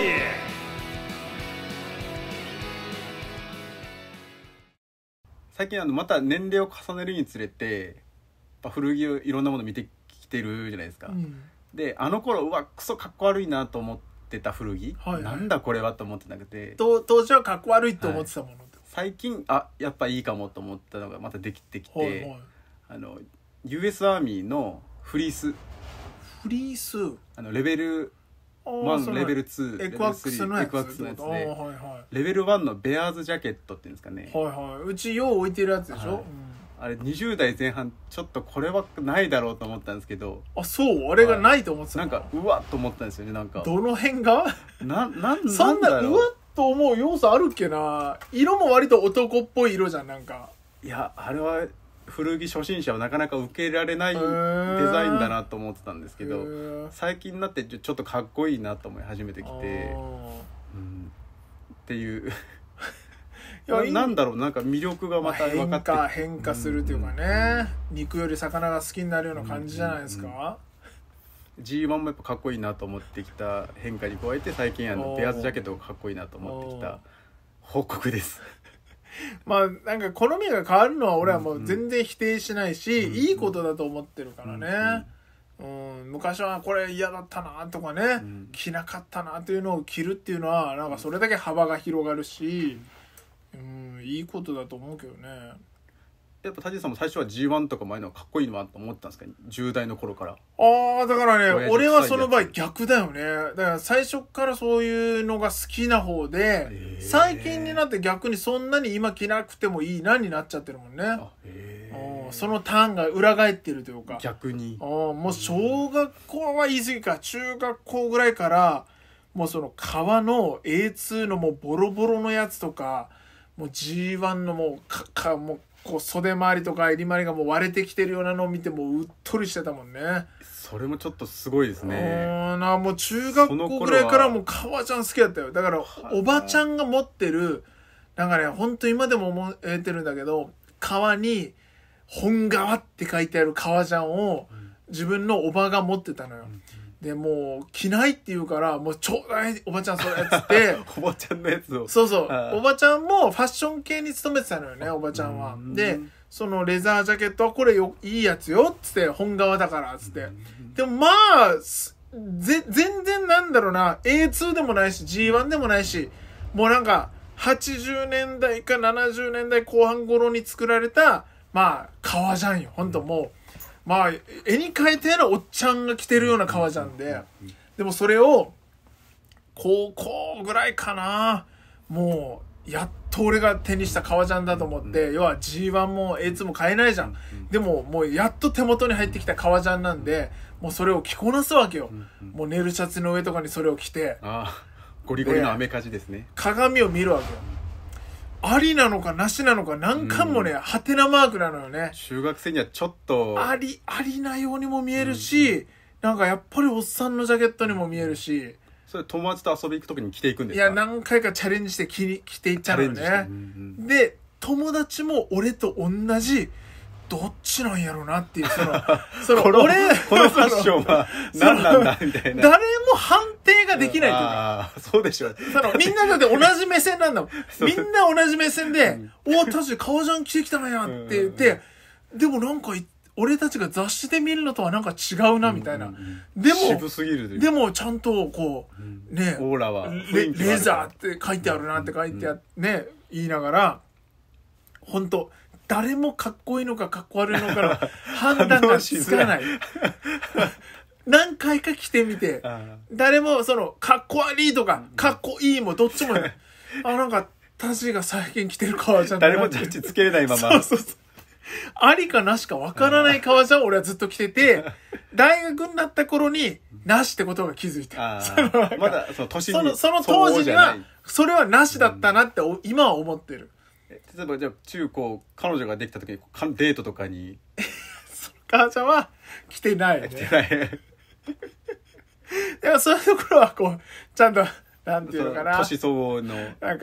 最近あのまた年齢を重ねるにつれてやっぱ古着をいろんなもの見てきてるじゃないですか、うん、であの頃うわクソかっこ悪いなと思ってた古着、はいはい、なんだこれはと思ってなくて当時はかっこ悪いと思ってたもの、はい、最近あやっぱいいかもと思ったのがまたできてきて、はいはい、あの US アーミーのフリースフリースあのレベル1レベル2エクワックスのやつのやつで、はいはい、レベル1のベアーズジャケットっていうんですかねはいはいうちよう置いてるやつでしょ、はいうあれ20代前半ちょっとこれはないだろうと思ったんですけどあそうあれがないと思ってた、なんかうわっと思ったんですよねなんかどの辺がななんそんなうわっと思う要素あるっけな色も割と男っぽい色じゃんなんかいやあれは古着初心者はなかなか受けられないデザインだなと思ってたんですけど最近になってちょっとかっこいいなと思い始めてきて、うん、っていういなんだろうなんか魅力がまた分かって、まあ、変化するというかね、うん、肉より魚が好きになるような感じじゃないですか、うん、G1 もやっぱかっこいいなと思ってきた変化に加えて最近あのペアーズジャケットがかっこいいなと思ってきた報告です。まあなんか好みが変わるのは俺はもう全然否定しないし、うんうん、いいことだと思ってるからね、うん、うん、昔はこれ嫌だったなとかね、うん、着なかったなというのを着るっていうのはなんかそれだけ幅が広がるし、うん、いいことだと思うけどね。やっぱタジさんも最初は G1 とか前のかっこいいのはと思ってたんですか10代の頃からああだからね俺はその場合逆だよねだから最初からそういうのが好きな方で、えー、最近になって逆にそんなに今着なくてもいいなになっちゃってるもんねあ、えー、そのターンが裏返ってるというか逆にあもう小学校は言い過ぎか中学校ぐらいからもうその革の A2 のもうボロボロのやつとかもう G1 のもうかかもうこう袖周りとか襟周りがもう割れてきてるようなのを見てもうっとりしてたもんねそれもちょっとすごいですねもう中学校ぐらいからもう革ちゃん好きだったよだからおばちゃんが持ってるなんかねほんと今でも思えてるんだけど革に「本革」って書いてある革ちゃんを自分のおばが持ってたのよ、うんで、もう、着ないって言うから、もう、ちょうだい、おばちゃん、それ、つって。おばちゃんのやつを。そうそう。おばちゃんもファッション系に勤めてたのよね、おばちゃんは。で、そのレザージャケット、は、これよ、いいやつよ、つって、本革だから、つって。でも、まあ、ぜ、全然なんだろうな、A2 でもないし、G1 でもないし、もうなんか、80年代か70年代後半頃に作られた、まあ、革じゃんよ。ほんともう、まあ、絵に描いたようなおっちゃんが着てるような革ジャンで、でもそれを、高校ぐらいかな、もう、やっと俺が手にした革ジャンだと思って、要は G1 も A2 も買えないじゃん。でも、もうやっと手元に入ってきた革ジャンなんで、もうそれを着こなすわけよ。もう寝るシャツの上とかにそれを着て。ゴリゴリのアメカジですね。鏡を見るわけよ。ありなのかなしなのか何巻もね、ハテナマークなのよね。中学生にはちょっと。あり、ありなようにも見えるし、うん、なんかやっぱりおっさんのジャケットにも見えるし。それ友達と遊び行くときに着ていくんですかいや、何回かチャレンジして着着ていっちゃうのね。うんうん、で、友達も俺と同じどっちなんやろうなっていう、その、その、この俺、このファッションは何なんだみたいな。誰も判定ができないというか。そうでしょその、みんなだって同じ目線なんだもん。みんな同じ目線で、おお、確かに顔じゃん着てきたのやって言って、でもなんか、俺たちが雑誌で見るのとはなんか違うな、みたいな。でも、でもちゃんと、こう、ね、オーラはレ。ザーって書いてあるなって書いてて、ね、言いながら、本当誰もかっこいいのかかっこ悪いのかの 判断がつかない。何回か来てみて、誰もその、かっこ悪いとか、かっこいいもどっちもね、あ、なんか、タジが最近来てる革じゃん。誰もジャッジつけれないまま。そうそうそう。ありかなしかわからない革じゃん、俺はずっと着てて、大学になった頃に、なしってことが気づいた。そのまだ、その年にその。その当時には、それはなしだったなって、今は思ってる。例えばじゃあ中高彼女ができた時にかデートとかに母ちゃんは来てない、ね、来てない でもそういうところはこうちゃんとなんていうのかな年相応の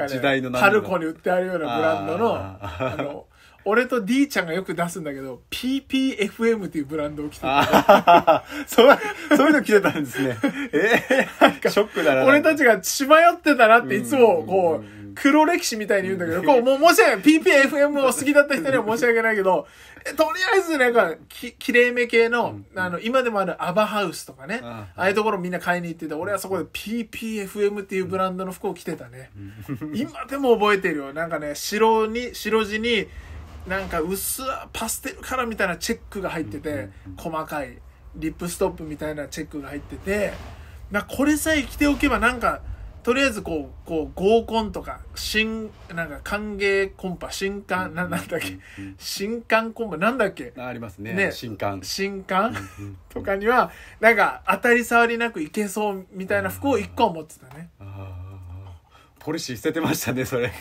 時代のなんか、ね、に売ってあるようなブランドのあの俺と D ちゃんがよく出すんだけど PPFM っていうブランドを着てた そうそういうの着てたんですね えー、ショックだな俺たちが血迷ってたなっていつもこう、うんうんうん黒歴史みたいに言うんだけど、こう、もう申し訳ない。PPFM を好きだった人には申し訳ないけど、とりあえずなんか、き、きれいめ系の、あの、今でもあるアバハウスとかね、ああいうところみんな買いに行ってて、俺はそこで PPFM っていうブランドの服を着てたね。今でも覚えてるよ。なんかね、白に、白地に、なんか薄パステルカラーみたいなチェックが入ってて、細かい、リップストップみたいなチェックが入ってて、なこれさえ着ておけばなんか、とりあえずこう、こう、合コンとか、新、なんか歓迎コンパ、新刊、な、なんだっけ、新刊コンパ、なんだっけ。ありますね。ね新刊。新刊とかには、なんか当たり障りなくいけそうみたいな服を一個は持ってたね。ポリシー捨ててましたね、それ。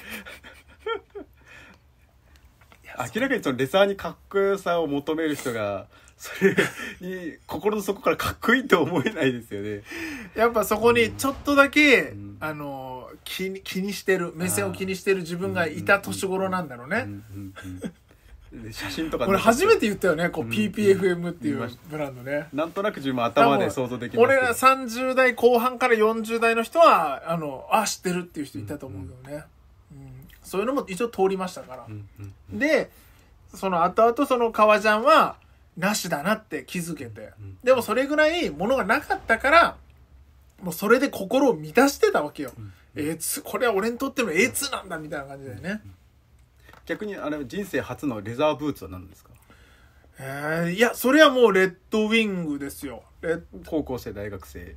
明らかにそのレザーにかっこよさを求める人がそれに心の底からかっこいいと思えないですよね。やっぱそこにちょっとだけ、うん、あの気に気にしてる目線を気にしてる自分がいた年頃なんだろうね。写真とかこれ初めて言ったよねこう PPFM っていうブランドね、なんとなく自分頭で想像できる俺ら30代後半から40代の人はあのあ知ってるっていう人いたと思うけどね、うん、そういうのも一応通りましたから、でその後々その革ジャンはなしだなって気づけて、でもそれぐらいものがなかったからもうそれで心を満たしてたわけよ、うん、これは俺にとっての A2 なんだみたいな感じだよね、逆にあれ人生初のレザーブーツは何ですかえー、いやそれはもうレッドウィングですよレ高校生大学生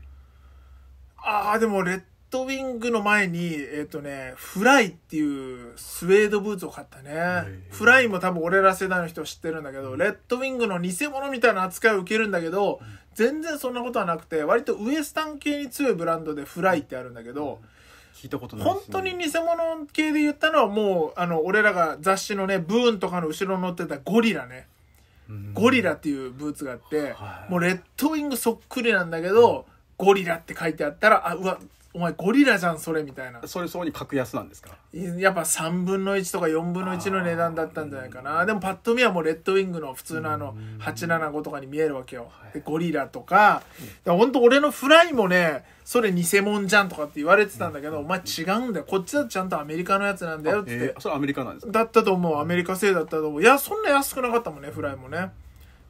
ああでもレッットウィングの前に、えっ、ー、とね、フライっていうスウェードブーツを買ったね。フライも多分俺ら世代の人知ってるんだけど、レッドウィングの偽物みたいな扱いを受けるんだけど、全然そんなことはなくて、割とウエスタン系に強いブランドでフライってあるんだけど、聞いたことない、ね、本当に偽物系で言ったのはもう、あの、俺らが雑誌のね、ブーンとかの後ろに乗ってたゴリラね。ゴリラっていうブーツがあって、もうレッドウィングそっくりなんだけど、ゴリラって書いてあったら、あ、うわ、お前ゴリラじゃんそれみたいなそれそうに格安なんですかやっぱ3分の1とか4分の1の値段だったんじゃないかなでもパッと見はもうレッドウィングの普通のあの875とかに見えるわけよ、でゴリラとかか本当俺のフライもねそれ偽物じゃんとかって言われてたんだけど、お前違うんだよこっちだとちゃんとアメリカのやつなんだよって、えー、それアメリカなんですかだったと思うアメリカ製だったと思ういやそんな安くなかったもんねフライもね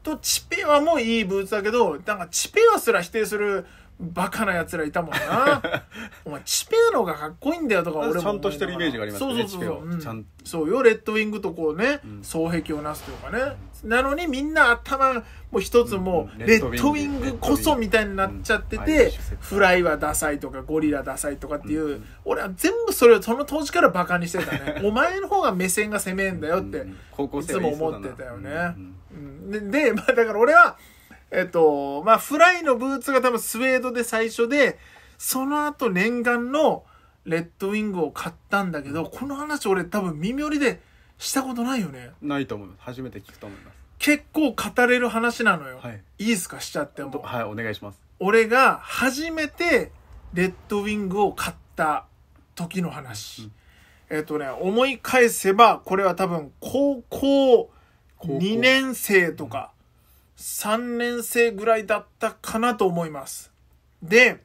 とチペはもういいブーツだけどなんかチペはすら否定するバカな奴らいたもんな お前チペアの方がかっこいいんだよとか俺もちゃんとしてるイメージがありますねそうそうそう、うん、そうよレッドウィングとこうね、双璧をなすというかね、なのにみんな頭もう一つもうレッドウィングこそみたいになっちゃっててフライはダサいとかゴリラダサいとかっていう俺は全部それをその当時からバカにしてたねお前の方が目線が攻めんだよっていつも思ってたよねでまあだから俺はえっと、まあ、フライのブーツが多分スウェードで最初で、その後念願のレッドウィングを買ったんだけど、この話俺多分耳寄りでしたことないよね。ないと思います。初めて聞くと思います。結構語れる話なのよ。はい。いいっすかしちゃってもはい、お願いします。俺が初めてレッドウィングを買った時の話。うんえっ、とね、思い返せば、これは多分高校2年生とか、3年生ぐらいだったかなと思います。で、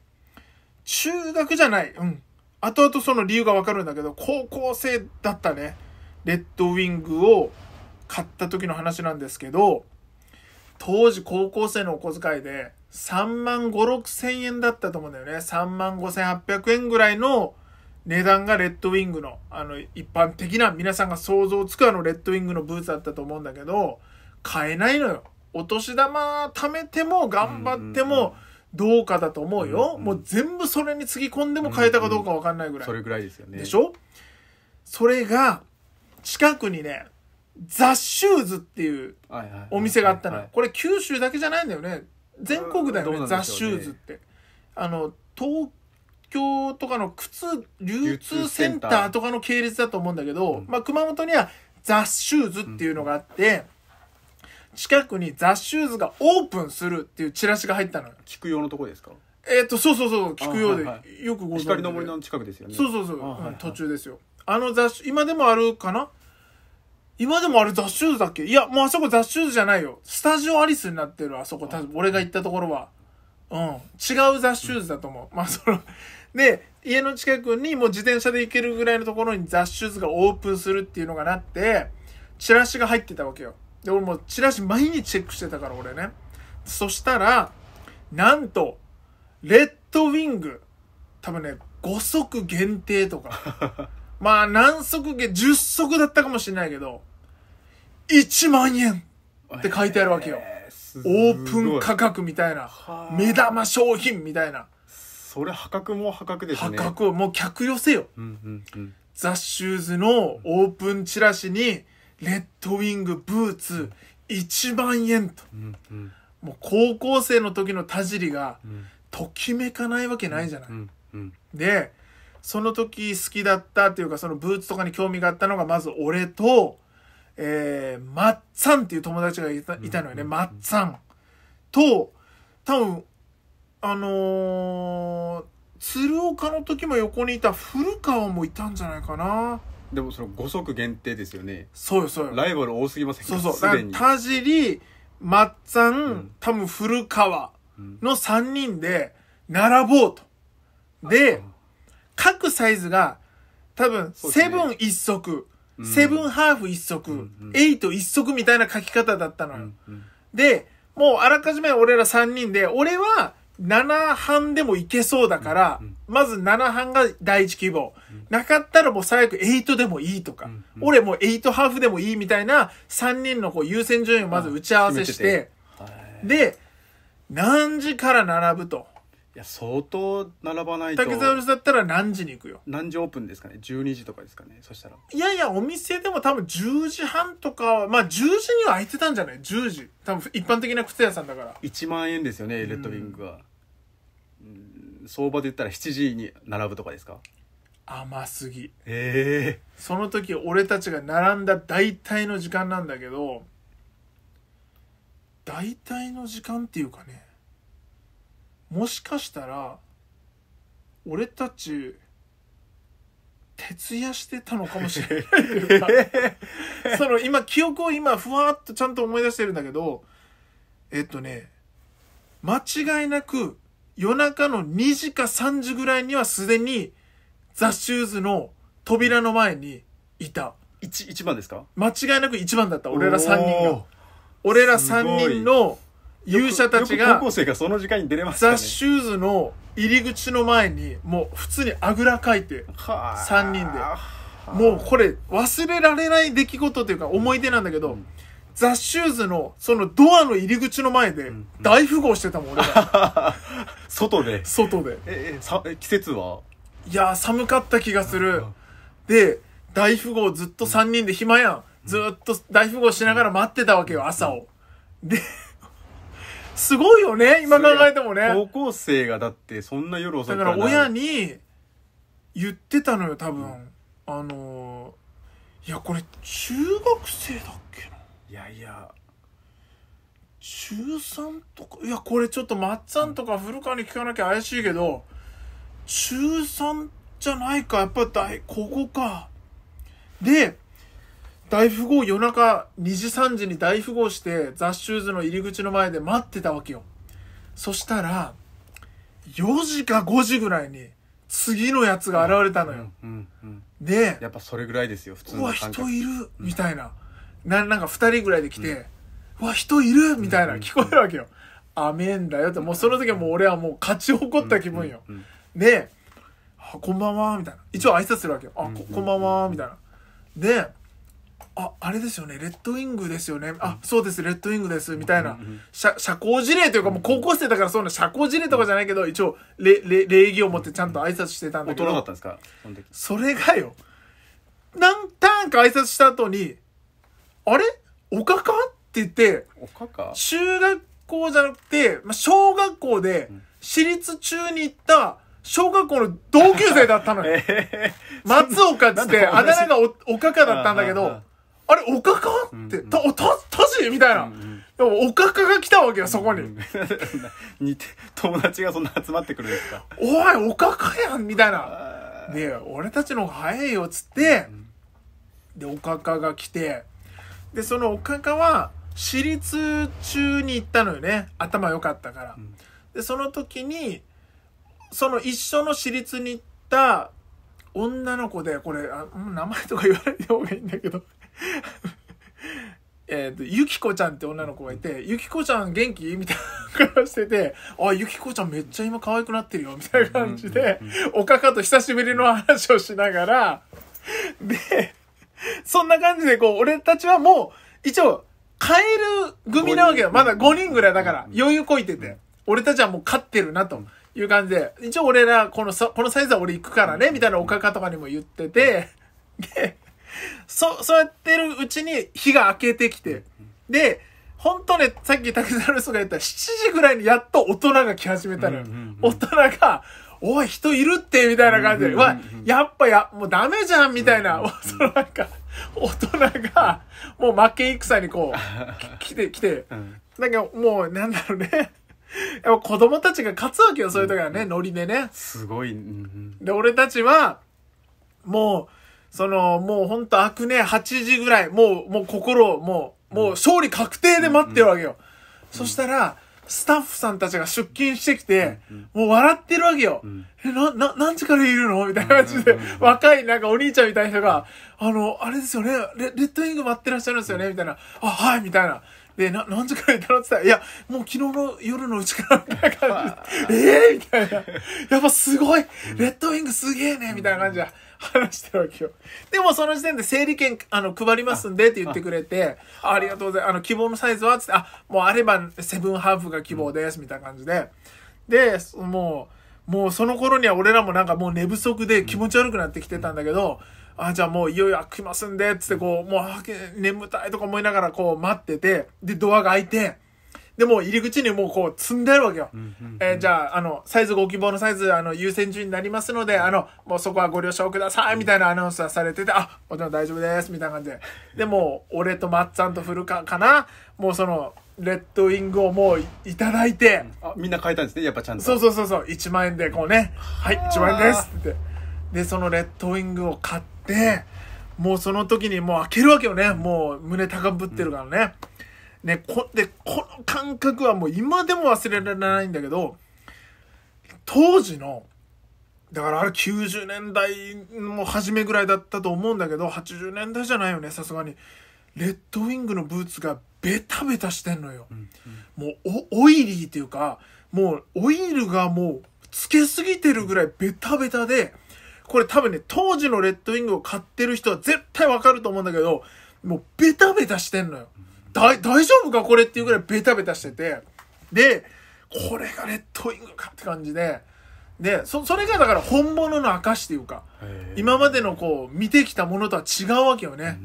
中学じゃない。うん。後々その理由がわかるんだけど、高校生だったね。レッドウィングを買った時の話なんですけど、当時高校生のお小遣いで3万5、6千円だったと思うんだよね。3万5 800円ぐらいの値段がレッドウィングの、あの、一般的な皆さんが想像つくあのレッドウィングのブーツだったと思うんだけど、買えないのよ。お年玉貯めても頑張ってもどうかだと思うよ、うんうん、もう全部それにつぎ込んでも買えたかどうか分かんないぐらい、うんうん、それぐらいですよねでしょそれが近くにねザ・シューズっていうお店があったの、これ九州だけじゃないんだよね全国だよね、ね、ザ・シューズってあの東京とかの靴流通センターとかの系列だと思うんだけど、まあ、熊本にはザ・シューズっていうのがあって、近くにザ・シューズがオープンするっていうチラシが入ったのよ。聞用のとこですかえっと、そうそうそう、聞くようで、はいはい、よくご光の森の近くですよね。そうそうそう、はいはい、途中ですよ。あの雑誌、今でもあるかな今でもあれ雑誌だっけいや、もうあそこ雑誌じゃないよ。スタジオアリスになってる、あそこ。多分俺が行ったところは。うん。違う雑誌だと思う。うん、まあ、その で、家の近くにもう自転車で行けるぐらいのところに雑誌がオープンするっていうのがなって、チラシが入ってたわけよ。で、俺もチラシ毎日チェックしてたから俺ね。そしたら、なんと、レッドウィング、多分ね、5足限定とか、まあ何足限、10足だったかもしれないけど、1万円って書いてあるわけよ。オープン価格みたいな、目玉商品みたいな。それ破格も破格ですね。破格をもう客寄せよ。うんうんうん、ザ・シューズのオープンチラシに、レッドウィングブーツ1万円と、うんうん、もう高校生の時の田尻が、ときめかないわけないじゃない。うんうん、でその時好きだったっていうかそのブーツとかに興味があったのがまず俺と、えー、マッツァンっていう友達がいたいたのよね、マッツァンと多分あのー、鶴岡の時も横にいた古川もいたんじゃないかな。でもその5足限定ですよねそうよそうよライバル多すぎませんかそうそうだすから田尻まっつぁんん多分古川の3人で並ぼうとで各サイズが多分そセブン1足、うセブンハーフ1足、うんエイト1足みたいな書き方だったのよ、うんうんでもうあらかじめ俺ら3人で俺は7班でもいけそうだから、うんまず7班が第一希望、うん。なかったらもう最悪8でもいいとか、うん俺もう8ハーフでもいいみたいな3人のこう優先順位をまず打ち合わせして、ててで、何時から並ぶと。や相当並ばないと竹沢さだったら何時に行くよ何時オープンですかね12時とかですかねそしたらいやいやお店でも多分10時半とかまあ10時には空いてたんじゃない10時多分一般的な靴屋さんだから1万円ですよねレッドウィングは、うん、相場で言ったら7時に並ぶとかですか甘すぎええー、その時俺たちが並んだ大体の時間なんだけど大体の時間っていうかねもしかしたら俺たち徹夜してたのかもしれないいうか その今記憶を今ふわっとちゃんと思い出してるんだけどえっとね間違いなく夜中の2時か3時ぐらいにはすでにザ・シューズの扉の前にいた一、一番ですか間違いなく一番だった俺ら3人が俺ら3人の勇者たちが高校生がその時間に出れますたねザ・シューズの入り口の前にもう普通にあぐらかいて3人でもうこれ忘れられない出来事というか思い出なんだけど、ザ・シューズのそのドアの入り口の前で大富豪してたもん俺は。外で外でええさ季節はいや寒かった気がするで大富豪ずっと3人で暇やんずっと大富豪しながら待ってたわけよ朝をですごいよね今考えてもね高校生がだってそんな夜遅くだから親に言ってたのよ多分、うん、あのいやこれ中学生だっけないやいや中3とかいやこれちょっとまっちゃんとか古川に聞かなきゃ怪しいけど、中3じゃないかやっぱ大ここかで大富豪夜中2時3時に大富豪してザ・シューズの入り口の前で待ってたわけよ。そしたら、4時か5時ぐらいに次のやつが現れたのよ。で、やっぱそれぐらいですよ、普通のうわ、人いるみたいな。な、なんか2人ぐらいで来て、うわ、人いるみたいな聞こえるわけよ。あめんだよって、もうその時はもう俺はもう勝ち誇った気分よ。で、あ、こんばんは、みたいな。一応挨拶するわけよ。あ、こ、こんばんは、みたいな。で、ああれですよねレッドウィングですよねあそうですレッドウィングですみたいな、うんうんうん、社社交辞令というかもう高校生だからそうな社交辞令とかじゃないけど一応れれ礼儀を持ってちゃんと挨拶してたんだけど大人だったんですかそれがよ何ターンか挨拶した後に「あれおかか?」って言っておかか中学校じゃなくて、まあ、小学校で私立中に行った、小学校の同級生だったのよ。えー、松岡っつって、あだ名がお、おかかだったんだけど、あれ、おかかって、た、お、た、たじみたいな。でも、おかかが来たわけよ、そこに。似て、友達がそんな集まってくるんですか。おい、おかかやんみたいな。で、俺たちの方が早いよ、つって、で、おかかが来て、で、そのおかかは、私立中に行ったのよね。頭良かったから。で、その時に、その一緒の私立に行った女の子で、これ、あ名前とか言わない方がいいんだけど えっと、ゆきこちゃんって女の子がいて、ゆきこちゃん元気みたいな顔してて、あ、ゆきこちゃんめっちゃ今可愛くなってるよ、みたいな感じで、おかかと久しぶりの話をしながら、で、そんな感じでこう、俺たちはもう、一応、変える組なわけよ。まだ5人ぐらいだから、余裕こいてて。俺たちはもう勝ってるな、という感じで。一応俺ら、この、このサイズは俺行くからね、みたいなおかかとかにも言ってて、で、そ、そうやってるうちに日が明けてきて、で、本当ね、さっき竹沢の人が言った7時ぐらいにやっと大人が来始めたのよ。大人が、おい、人いるって、みたいな感じで、わ、やっぱや、もうダメじゃん、みたいな、そのなんか、大人が、もう負け戦にこう、来て、来て、なんかもう、なんだろうね。やっぱ子供たちが勝つわけよ、そういう時はね、ノリでね。すごい。で、俺たちは、もう、その、もうほんとくね、8時ぐらい、もう、もう心を、もう、もう勝利確定で待ってるわけよ。そしたら、スタッフさんたちが出勤してきて、もう笑ってるわけよ。え、な、な、何時からいるのみたいな感じで、若いなんかお兄ちゃんみたいな人が、あの、あれですよね、レレッドウィング待ってらっしゃるんですよねみたいな。あ、はい、みたいな。で、な、何時からいたのって言ったら、いや、もう昨日の夜のうちから、みたいな感じで、ええー、みたいな。やっぱすごいレッドウィングすげえねみたいな感じで話してるわけよ。でもその時点で整理券、あの、配りますんでって言ってくれて、ありがとうございます。あの、希望のサイズはつって、あ、もうあればセブンハーフが希望です、みたいな感じで。で、もう、もうその頃には俺らもなんかもう寝不足で気持ち悪くなってきてたんだけど、うんあ、じゃあもういよいよ開きますんで、つってこう、もう眠たいとか思いながらこう待ってて、で、ドアが開いて、で、も入り口にもうこう積んであるわけよ。えじゃあ、あの、サイズご希望のサイズ、あの、優先順位になりますので、あの、もうそこはご了承ください、みたいなアナウンスはされてて、あ、もちろん大丈夫です、みたいな感じで。で、もう、俺とまっちゃんと古川かな、もうその、レッドウィングをもういただいて、あ、みんな買えたんですね、やっぱちゃんと。そうそうそうそう、1万円でこうね、はい、1万円ですって。で、そのレッドウィングを買って、もうその時にもう開けるわけよね。もう胸高ぶってるからね。ね、こ、で、この感覚はもう今でも忘れられないんだけど、当時の、だからあれ90年代も初めぐらいだったと思うんだけど、80年代じゃないよね、さすがに。レッドウィングのブーツがベタベタしてんのよ。うんうん、もうオイリーっていうか、もうオイルがもうつけすぎてるぐらいベタベタで、これ多分ね、当時のレッドウィングを買ってる人は絶対わかると思うんだけど、もうベタベタしてんのよ。大丈夫かこれっていうぐらいベタベタしてて。で、これがレッドウィングかって感じで。で、そ、それがだから本物の証っていうか、今までのこう、見てきたものとは違うわけよね。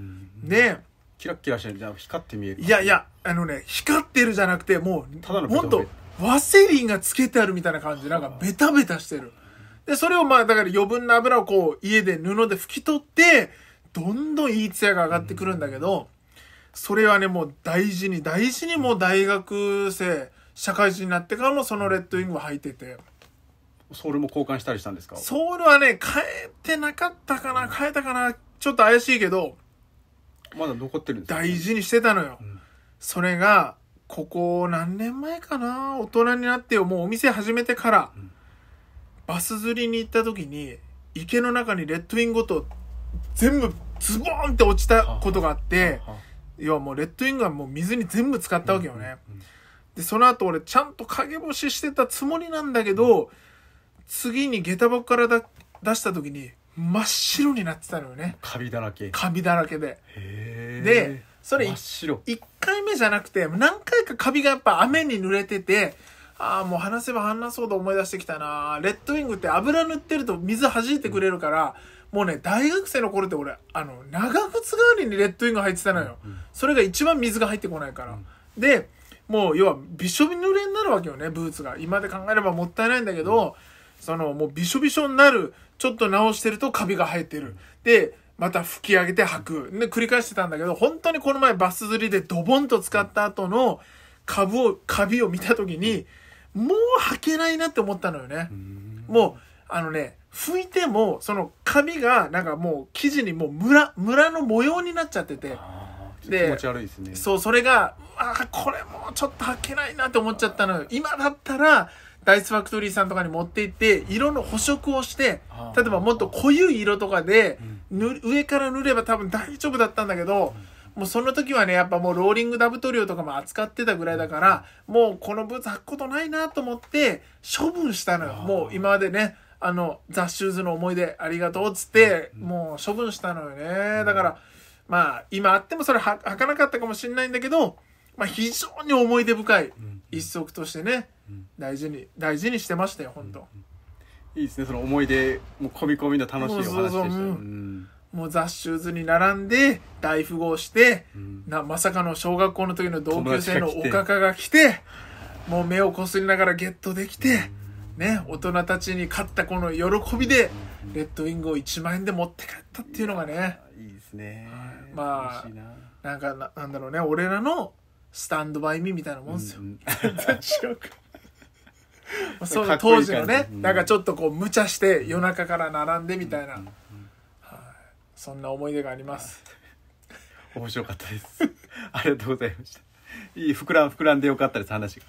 で、キラキラしてるじゃん。光って見える。いやいや、あのね、光ってるじゃなくて、もう、ただのベタベタ本当ワセリンがつけてあるみたいな感じ。なんかベタベタしてる。で、それをまあ、だから余分な油をこう、家で布で拭き取って、どんどんいい艶が上がってくるんだけど、それはね、もう大事に、大事にもう大学生、社会人になってからもそのレッドウィングを履いてて。ソールも交換したりしたんですかソールはね、変えてなかったかな変えたかなちょっと怪しいけど。まだ残ってるんです、ね、大事にしてたのよ。うん、それが、ここ何年前かな大人になってよ。もうお店始めてから。うんバス釣りに行った時に、池の中にレッドウィンごと全部ズボンって落ちたことがあって、要はもうレッドウィンがもう水に全部使ったわけよね。で、その後俺ちゃんと陰干ししてたつもりなんだけど、次に下駄箱からだ出した時に真っ白になってたのよね。カビだらけ。カビだらけで。で、それ1回目じゃなくて、何回かカビがやっぱ雨に濡れてて、ああ、もう話せば話そうと思い出してきたな。レッドウィングって油塗ってると水弾いてくれるから、もうね、大学生の頃って俺、あの、長靴代わりにレッドウィング入ってたのよ。それが一番水が入ってこないから。で、もう要はびしょび濡れになるわけよね、ブーツが。今で考えればもったいないんだけど、その、もうびしょびしょになる、ちょっと直してるとカビが生えてる。で、また吹き上げて履く。で、繰り返してたんだけど、本当にこの前バス釣りでドボンと使った後の、株を、カビを見た時に、うんもう履けないなって思ったのよね。もう、あのね、拭いても、その紙が、なんかもう生地にもう村、村の模様になっちゃってて。で、気持ち悪いですね。そう、それが、あこれもうちょっと履けないなって思っちゃったのよ。今だったら、ダイスファクトリーさんとかに持って行って、色の補色をして、例えばもっと濃ゆい色とかで、うん、上から塗れば多分大丈夫だったんだけど、うんもうその時はね、やっぱもうローリングダブトリオとかも扱ってたぐらいだから、もうこのブーツ履くことないなと思って、処分したのよ。もう今までね、あの、ザ・シューズの思い出ありがとうっつって、もう処分したのよね。だから、まあ、今あってもそれ履かなかったかもしれないんだけど、まあ、非常に思い出深い一足としてね、大事に、大事にしてましたよ、本当、うんいいですね、その思い出も込み込みの楽しいお話でした。うんもう雑種図に並んで大富豪して、うん、なまさかの小学校の時の同級生のおかかが来てもう目をこすりながらゲットできて、ね、大人たちに勝ったこの喜びでレッドウィングを1万円で持って帰ったっていうのがねいいですね、まあなんかななんだろうね俺らのスタンドバイミーみたいなもんですよ、うん、全然違うかそう当時のね、なんかちょっとこう無茶して夜中から並んでみたいな、うんそんな思い出があります 面白かったです ありがとうございましたいい膨らん膨らんでよかったです話が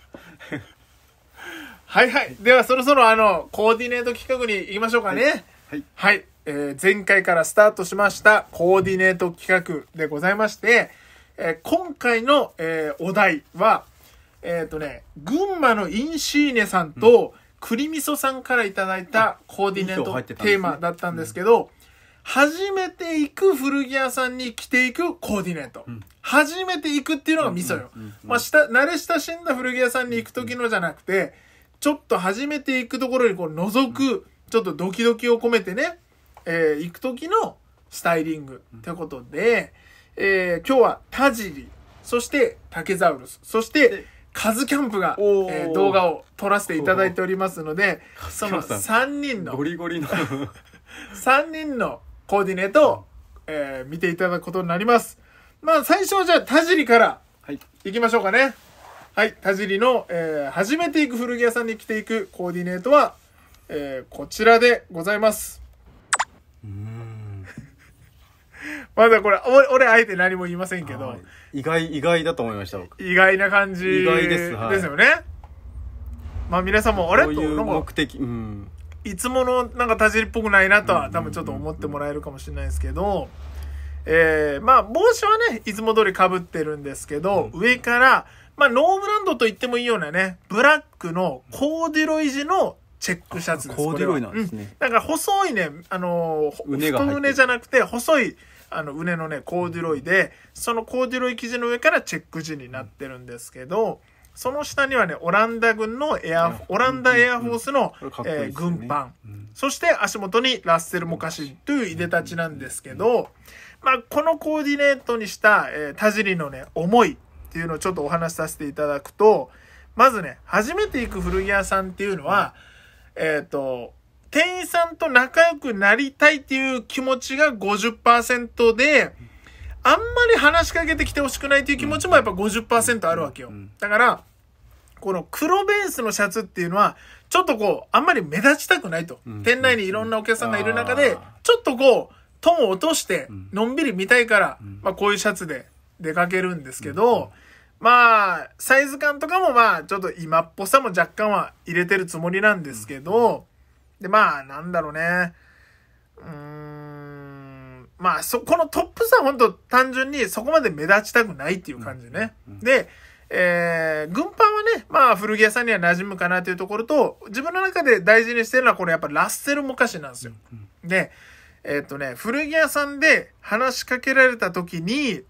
はいはいではそろそろあのコーディネート企画に行きましょうかねはい、はい、えー、前回からスタートしましたコーディネート企画でございまして、えー、今回の、えー、お題はえっ、とね群馬のインシーネさんと、うん栗みそさんからいただいたコーディネートテーマだったんですけど、初めて行く古着屋さんに着ていくコーディネート、うん、初めて行くっていうのがミソよ、まあ、した慣れ親しんだ古着屋さんに行く時のじゃなくてちょっと初めて行くところにこう覗く、ちょっとドキドキを込めてね、えー、行く時のスタイリングってことで、えー、今日は田尻そして竹ザウルスそしてカズキャンプが、えー、動画を撮らせていただいておりますのでその3人のゴリゴリの3 人のコーディネートを、えー、見ていただくことになります。まあ、最初はじゃあ、田尻から、はい。行きましょうかね。はい。田尻の、えー、初めて行く古着屋さんに着ていくコーディネートは、えー、こちらでございます。うん。まだこれ、俺、俺、あえて何も言いませんけど。意外、意外だと思いました、僕。意外な感じ。意外です。はい、ですよね。まあ、皆さんも、あれと。ういう目的。うん。いつものなんか田尻っぽくないなとは多分ちょっと思ってもらえるかもしれないですけど、えー、まあ帽子はね、いつも通り被ってるんですけど、上から、まあノーブランドと言ってもいいようなね、ブラックのコーデュロイ地のチェックシャツです。コーデュロイなんですね。うん、なんか細いね、あのー、ね太じゃなくて、細い、あの、畝のね、コーデュロイで、そのコーデュロイ生地の上からチェック地になってるんですけど、その下にはね、オランダ軍のエア、オランダエアフォースの、えー、軍パン。そして足元にラッセル・モカシといういでたちなんですけど、まあ、このコーディネートにした、えー、田尻のね、思いっていうのをちょっとお話しさせていただくと、まずね、初めて行く古着屋さんっていうのは、えっ、ー、と、店員さんと仲良くなりたいっていう気持ちが50%で、あんまり話しかけてきてほしくないという気持ちもやっぱ50%あるわけよ。だから、この黒ベースのシャツっていうのは、ちょっとこう、あんまり目立ちたくないと。店内にいろんなお客さんがいる中で、ちょっとこう、トーンを落として、のんびり見たいから、まあこういうシャツで出かけるんですけど、まあ、サイズ感とかもまあ、ちょっと今っぽさも若干は入れてるつもりなんですけど、で、まあ、なんだろうね。うーん、まあ、そ、このトップは本当単純にそこまで目立ちたくないっていう感じね。で、えー、軍パンはね、まあ古着屋さんには馴染むかなというところと、自分の中で大事にしてるのはこれやっぱラッセルも菓子なんですよ。で、えー、っとね、古着屋さんで話しかけられた時に、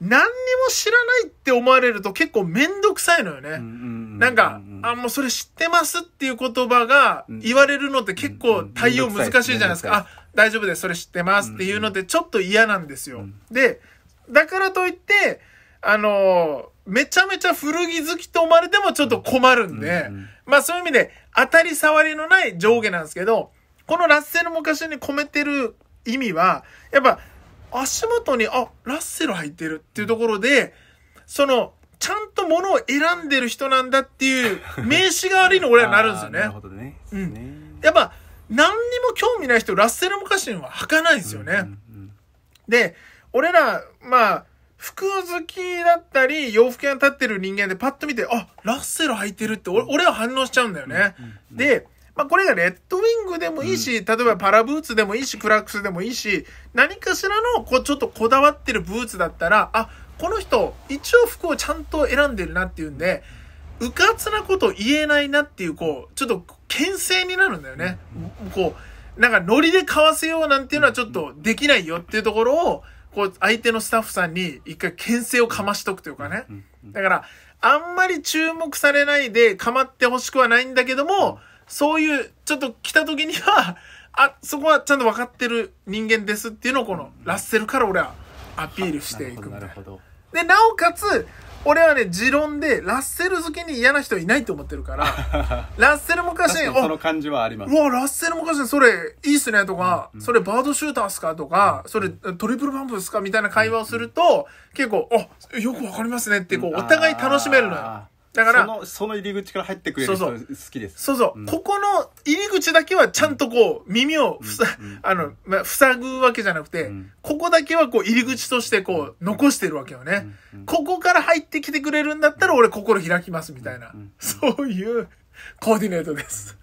何にも知らないって思われると結構めんどくさいのよね。なんか、あ、もうそれ知ってますっていう言葉が言われるのって結構対応難しいじゃないですか。あ、大丈夫です、それ知ってますっていうのってちょっと嫌なんですよ。で、だからといって、あのーめちゃめちゃ古着好きと思われてもちょっと困るんで、うんうん、まあそういう意味で当たり障りのない上下なんですけど、このラッセル昔に込めてる意味は、やっぱ足元に、あ、ラッセル入ってるっていうところで、その、ちゃんと物を選んでる人なんだっていう 名刺代わりに俺はなるんですよね。なるほどね。うん。やっぱ、何にも興味ない人、ラッセル昔には履かないんですよね。うんうんうん、で、俺ら、まあ、服好きだったり、洋服屋に立ってる人間でパッと見て、あ、ラッセル履いてるって俺、俺は反応しちゃうんだよね。で、まあ、これがレッドウィングでもいいし、例えばパラブーツでもいいし、クラックスでもいいし、何かしらの、こう、ちょっとこだわってるブーツだったら、あ、この人、一応服をちゃんと選んでるなっていうんで、うかつなこと言えないなっていう、こう、ちょっと、牽制になるんだよね。こう、なんかノリで買わせようなんていうのはちょっとできないよっていうところを、こう、相手のスタッフさんに一回牽制をかましとくというかね。だから、あんまり注目されないで構ってほしくはないんだけども、そういう、ちょっと来た時には、あ、そこはちゃんと分かってる人間ですっていうのをこのラッセルから俺はアピールしていくみたいな。なで、なおかつ、俺はね、持論で、ラッセル好きに嫌な人いないと思ってるから、ラッセル昔に、その感じはあります。うわ、ラッセル昔に、それ、いいっすね、とか、うんうん、それ、バードシューターっすか、とか、うん、それ、トリプルバンプっすか、みたいな会話をすると、うん、結構、あ、よくわかりますねって、こう、お互い楽しめるのよ。だからその、その入り口から入ってくれる人好きです。そうそう。うん、ここの入り口だけはちゃんとこう、耳をふさ、うん、あの、まあ、塞ぐわけじゃなくて、うん、ここだけはこう、入り口としてこう、残してるわけよね。ここから入ってきてくれるんだったら俺心開きますみたいな、そういうコーディネートです。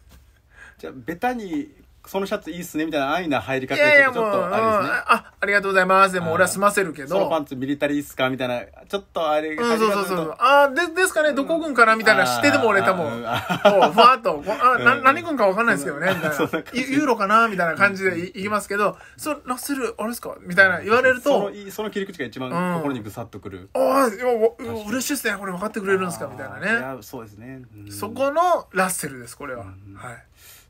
じゃあ、ベタにそのシャツいいっすねみたいな安易な入り方でちょっとあれですね。あ、ありがとうございます。でも俺は済ませるけど。そのパンツミリタリーっすかみたいな、ちょっとあれが。うそうそうそう。あ、で、ですかね、どこ軍かなみたいな知ってても俺多分、もう、ふわっと、あ、な、何軍かわかんないですけどね、ユーロかなみたいな感じで言いますけど、そラッセル、あれっすかみたいな言われると。その切り口が一番心にぐさっとくる。ああ、嬉しいっすね。これ分かってくれるんすかみたいなね。そうですね。そこのラッセルです、これは。はい。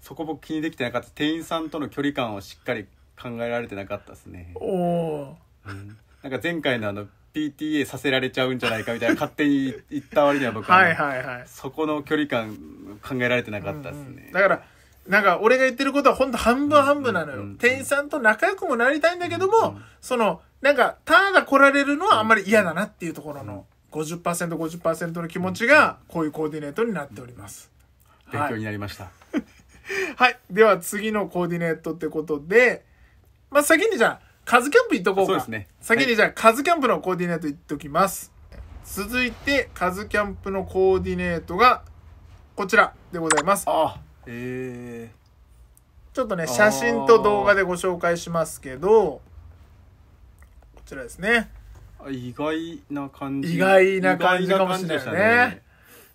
そこ僕気にできてなかった店員さんとの距離感をしっかり考えられてなかったですねおお、うん、なんか前回のあの PTA させられちゃうんじゃないかみたいな勝手に言った割には僕は,、はいはいはい、そこの距離感考えられてなかったですね、うんうん、だからなんか俺が言ってることは本当半分半分なのよ、うんうんうん、店員さんと仲良くもなりたいんだけども、うん、そのなんかただ来られるのはあんまり嫌だなっていうところの 50%50% 50の気持ちがこういうコーディネートになっております、勉強になりました、はい はい。では次のコーディネートってことで、まあ、先にじゃあ、カズキャンプ行っとこうか。そうですね。先にじゃあ、カズキャンプのコーディネート行っときます。続いて、カズキャンプのコーディネートが、こちらでございます。あえー、ちょっとね、写真と動画でご紹介しますけど、こちらですね。意外な感じ。意外な感じかもしれないですね。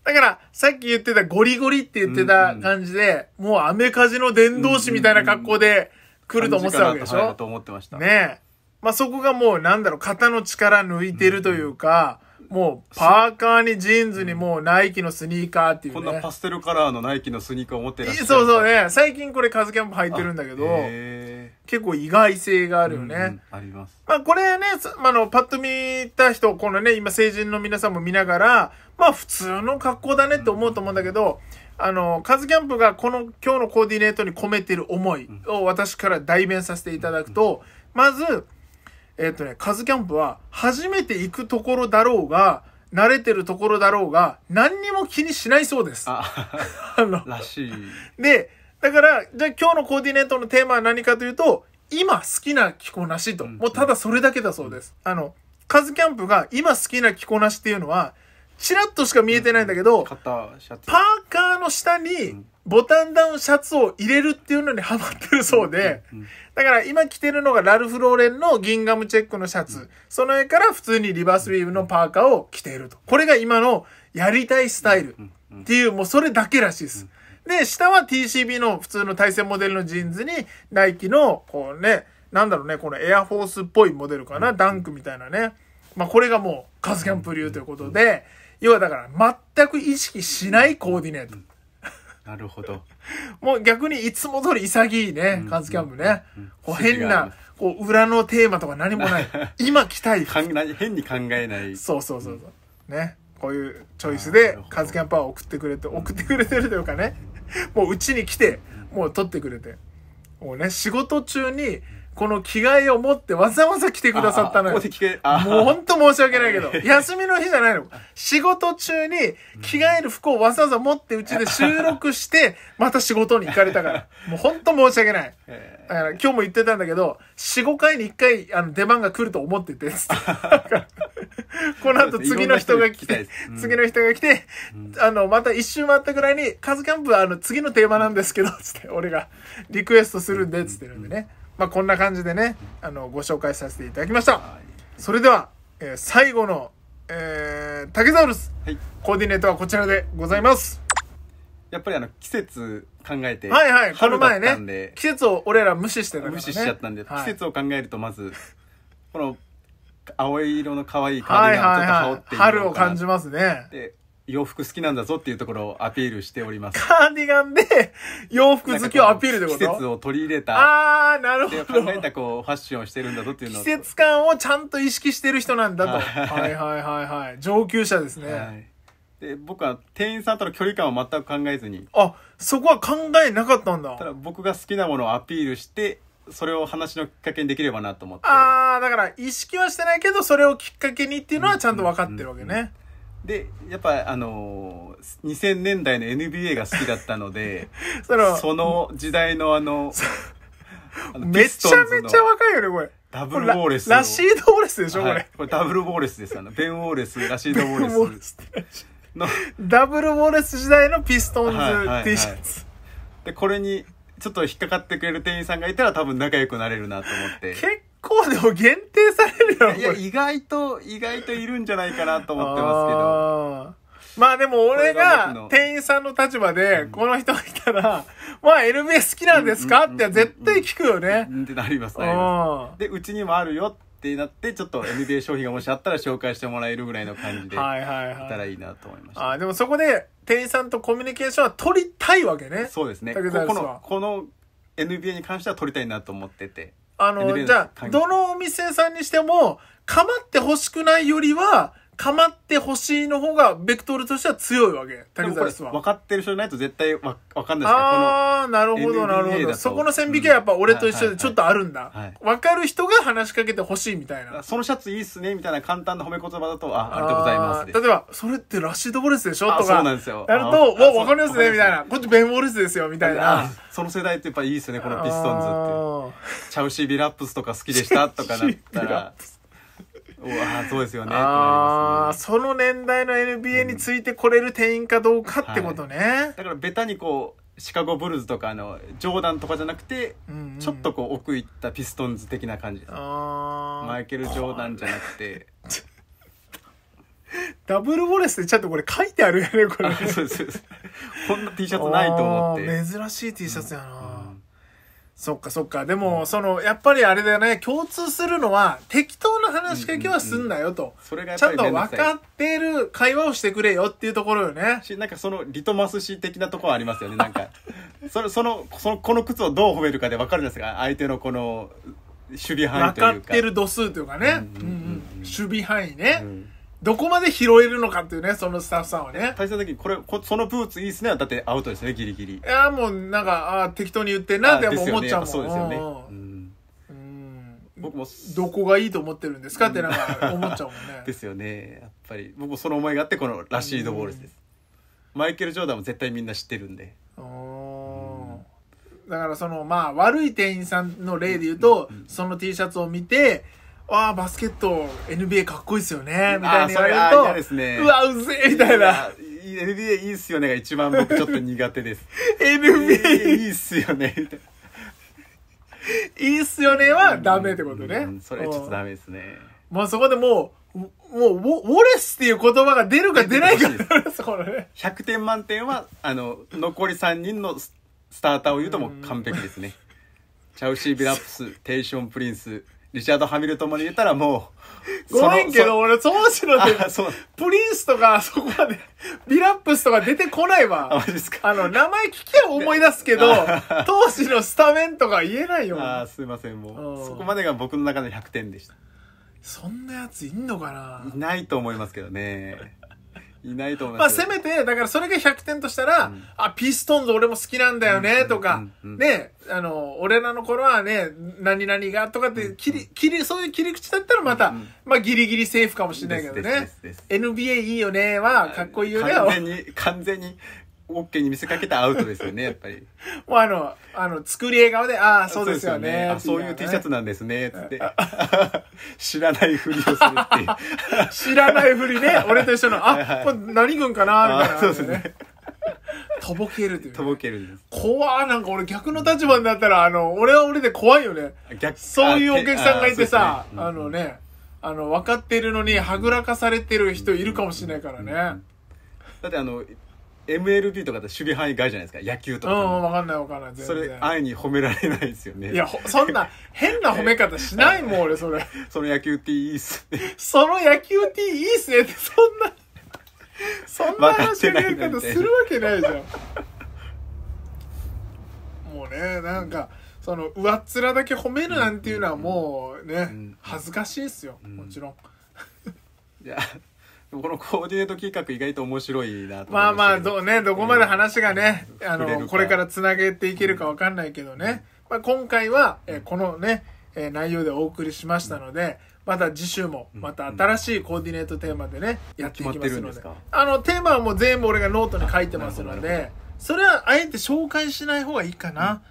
だから、さっき言ってたゴリゴリって言ってた感じで、うんうん、もうアメカジの伝道師みたいな格好で来ると思ってたわけでしょ、うと思ってました。ねえ。まあ、そこがもう、なんだろう、肩の力抜いてるというか、うんもうパーカーにジーンズにもうナイキのスニーカーっていう、ね、こんなパステルカラーのナイキのスニーカーを持ってらっしゃるそうそうね最近これカズキャンプ履いてるんだけど結構意外性があるよね、うんうん、ありますまあこれね、まあの、パッと見た人このね今成人の皆さんも見ながらまあ普通の格好だねって思うと思うんだけど、うん、あの、カズキャンプがこの今日のコーディネートに込めてる思いを私から代弁させていただくと、まず、えっ、ー、とね、カズキャンプは初めて行くところだろうが、慣れてるところだろうが、何にも気にしないそうです。あ の。らしい。で、だから、じゃあ今日のコーディネートのテーマは何かというと、今好きな着こなしと。もうただそれだけだそうです。あの、カズキャンプが今好きな着こなしっていうのは、チラッとしか見えてないんだけど、パーカーの下にボタンダウンシャツを入れるっていうのにハマってるそうで、だから今着てるのがラルフ・ローレンのギンガムチェックのシャツ、その上から普通にリバースビームのパーカーを着ていると。これが今のやりたいスタイルっていう、もうそれだけらしいです。で、下は TCB の普通の対戦モデルのジーンズに、ナイキの、こうね、なんだろうね、このエアフォースっぽいモデルかな、ダンクみたいなね。まあこれがもうカズキャンプ流ということで、要はだから全く意識しないコーディネート。なるほど。もう逆にいつも通り潔いね、カンズキャンプね。こう変な、こう裏のテーマとか何もない。今来たい。変に考えない。そうそうそうそう。ね。こういうチョイスで、カンズキャンパーを送ってくれて、送ってくれてるというかね。もううちに来て、もう撮ってくれて。もうね、仕事中に、この着替えを持ってわざわざ来てくださったのよ。もう本当申し訳ないけど、休みの日じゃないの。仕事中に着替える服をわざわざ持ってうちで収録して、また仕事に行かれたから。もう本当申し訳ない。だから今日も言ってたんだけど、4、5回に1回あの出番が来ると思ってて、つって。この後次の人が来て、うん、次の人が来て、あの、また一周回ったぐらいに、カズキャンプはあの、次のテーマなんですけど、つって、俺がリクエストするんで、つってるんでね。まあ、こんな感じでね、あの、ご紹介させていただきました。それでは、えー、最後の、えー、竹ザウルス、はい、コーディネートはこちらでございます。やっぱりあの、季節考えて。はいはい、この前ね。季節を俺ら無視してたから、ね、無視しちゃったんで、はい、季節を考えるとまず、この、青色の可愛いカーディガンちょっと羽織って、はい、春を感じますね。で、洋服好きなんだぞっていうところをアピールしております。カーディガンで洋服好きをアピールってこと季節を取り入れた。ああ、なるほど。考えたこう、ファッションをしてるんだぞっていうの季節感をちゃんと意識してる人なんだと。はいはいはいはい。上級者ですね。はい、で僕は店員さんとの距離感を全く考えずに。あ、そこは考えなかったんだ。ただ僕が好きなものをアピールして、それを話のきっかけにできればなと思って。ああ、だから意識はしてないけど、それをきっかけにっていうのはちゃんと分かってるわけね。うんうんうんで、やっぱあのー、2000年代の NBA が好きだったので、その、その時代のあの、あのめちゃめちゃ若いよね、これ。ダブルウォーレスラ。ラシード・ウォーレスでしょ、はい、これ。ダブルウォーレスです。あの、ベン・ウォレス、ラシード・ウォレス。ダブルウォレス時代のピストンズ T シャツ、はいはい、でこれにちょっと引っかかってくれる店員さんがいたら多分仲良くなれるなと思って結までも限定されるよ。いや、意外と、意外といるんじゃないかなと思ってますけど。あまあでも俺が店員さんの立場で、この人がいたら、まあ NBA 好きなんですかって絶対聞くよね。ってなります、ねで、うちにもあるよってなって、ちょっと NBA 商品がもしあったら紹介してもらえるぐらいの感じで、はいはいはい。たらいいなと思いました。あでもそこで店員さんとコミュニケーションは取りたいわけね。そうですね。ここの、この NBA に関しては取りたいなと思ってて。あの、じゃあ、どのお店さんにしても、構ってほしくないよりは、構ってほしいの方が、ベクトルとしては強いわけ。タでもスは。分かってる人いないと絶対わかんないですああ、なるほど、なるほど。そこの線引きはやっぱ俺と一緒でちょっとあるんだ。分かる人が話しかけてほしいみたいな。そのシャツいいっすね、みたいな簡単な褒め言葉だと、あ、ありがとうございます。例えば、それってラッシュドボレスでしょとか。そうなんですよ。やると、わ、分かりますね、みたいな。こっちベンウォレスですよ、みたいな。その世代ってやっぱいいっすね、このピストンズって。チャウシー・ビラップスとか好きでしたとかなったら。わそうですよねああ、ね、その年代の NBA についてこれる店員かどうかってことね、うんはい、だからベタにこうシカゴブルズとかのジョーダンとかじゃなくて、うんうん、ちょっとこう奥行ったピストンズ的な感じでマイケル・ジョーダンじゃなくて ダブルウォレスでちゃんとこれ書いてあるよねこれそうですこんな T シャツないと思って珍しい T シャツやな、うんそっかそっか。でも、その、やっぱりあれだよね、共通するのは、適当な話しかけはすんなよと。それがちゃんと分かってる会話をしてくれよっていうところよね。しなんかそのリトマス紙的なところありますよねなんか そそのそのこの靴をどう褒めるかで分かるんですが相手のこの守備範囲分というかかってる度数というかね。うんうんうん守備範囲ね。うんどこまで拾えるのかっていうね、そのスタッフさんはね。対戦時に、これこ、そのブーツいいっすね。だってアウトですね、ギリギリ。いや、もうなんか、あ適当に言ってんなって思っちゃうもん。ね、そうですよね。うん。僕もどこがいいと思ってるんですかってなんか思っちゃうもんね ですよねやっぱり僕もその思いがあってこのラシード・ボールズです、マイケル・ジョーダンも絶対みんな知ってるんでだからそのまあ悪い店員さんの例で言うと、その T シャツを見てああ、バスケット、NBA かっこいいですよね、みたいな言われると、ですね、うわ、うぜえ、みたいな。NBA いいっすよねが一番僕ちょっと苦手です。NBA いいっすよね、みたいな。いいっすよねはダメってことね。うん、それちょっとダメですね。まあそこでもう、もう、ウォレスっていう言葉が出るか出ないかです、これね。100点満点は、あの、残り3人のスターターを言うとも完璧ですね。チャウシー・ビラプス、テイション・プリンス、リチャード・ハミルともに言ったらもう、ごめんけど、俺、時の後プリンスとか、そこまで、ビラップスとか出てこないわ。あ、ですか。あの、名前聞きゃ思い出すけど、当時のスタメンとか言えないよ。あ、あ、すいません、もう。そこまでが僕の中で100点でした。そんなやついんのかないないと思いますけどね。いないと思いままあ、すせめて、だからそれが100点としたら、あ、ピストンズ俺も好きなんだよね、とか、うんうんうんね、あの、俺らの頃はね、何々が、とかって、切り、切り、そういう切り口だったらまた、まあ、ギリギリセーフかもしれないけどですねですです。です NBA いいよねは、かっこいいよねは、完全に完全にオッケーに見せかけたアウトですよね、やっぱり。もうあの、あの、作り笑顔で、ああ、そうですよね。そう、いう T シャツなんですね、つって。知らないふりをするっていう。知らないふりね、俺と一緒の、あ、これ何軍かな、みたいな、そうですね。とぼけるっていう、とぼける怖なんか俺逆の立場になったら、あの、俺は俺で怖いよね。逆そういうお客さんがいてさ、あのね、あの、分かってるのに、はぐらかされてる人いるかもしれないからね。だってあの、MLB とかって守備範囲外じゃないですか野球とかうん分かんない分かんない全然それ愛に褒められないですよねいやそんな変な褒め方しないもん俺それ その野球っていいっすねその野球っていいっすねってそんなそんな話しかけ方するわけないじゃんもうねなんか、その上っ面だけ褒めるなんていうのはもうね、恥ずかしいっすよ、もちろんいやこのコーディネート企画意外と面白いなとまあまあど,、ね、どこまで話がね、うん、あのこれからつなげていけるか分かんないけどね、まあ、今回は、えこのね、え内容でお送りしましたので、また次週もまた新しいコーディネートテーマでね、やっていきますのであのテーマはもう全部俺がノートに書いてますのでそれはあえて紹介しない方がいいかな、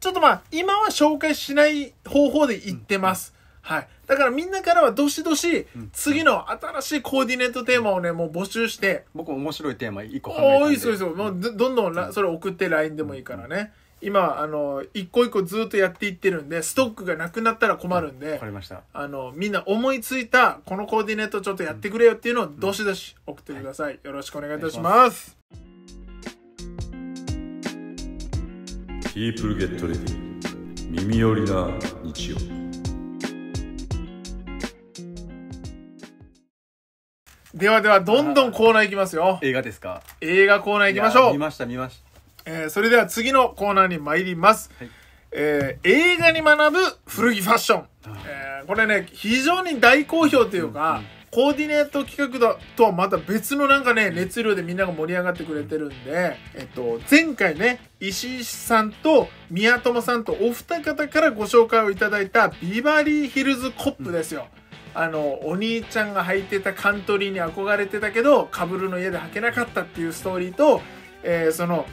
ちょっとまあ今は紹介しない方法で言ってます、はいだからみんなからはどしどし、次の新しいコーディネートテーマをね、もう募集して。僕面白いテーマ1個考えたんで。おいそうそう。もうどんどんそれ送って LINE でもいいからね。今、あの、一個一個ずっとやっていってるんで、ストックがなくなったら困るんで、わかりました。あの、みんな思いついた、このコーディネートちょっとやってくれよっていうのを、どしどし送ってください。よろしくお願いいたします。People Get Ready 耳寄りな日曜ではでは、どんどんコーナーいきますよ。映画ですか映画コーナーいきましょう。見ました、見ました。えー、それでは次のコーナーに参ります。はい、えー、映画に学ぶ古着ファッション。えー、これね、非常に大好評というか、うんうん、コーディネート企画だとはまた別のなんかね、熱量でみんなが盛り上がってくれてるんで、えっと、前回ね、石井さんと宮友さんとお二方からご紹介をいただいたビバリーヒルズコップですよ。うんあのお兄ちゃんが履いてたカントリーに憧れてたけどカブルの家で履けなかったっていうストーリーと、えー、その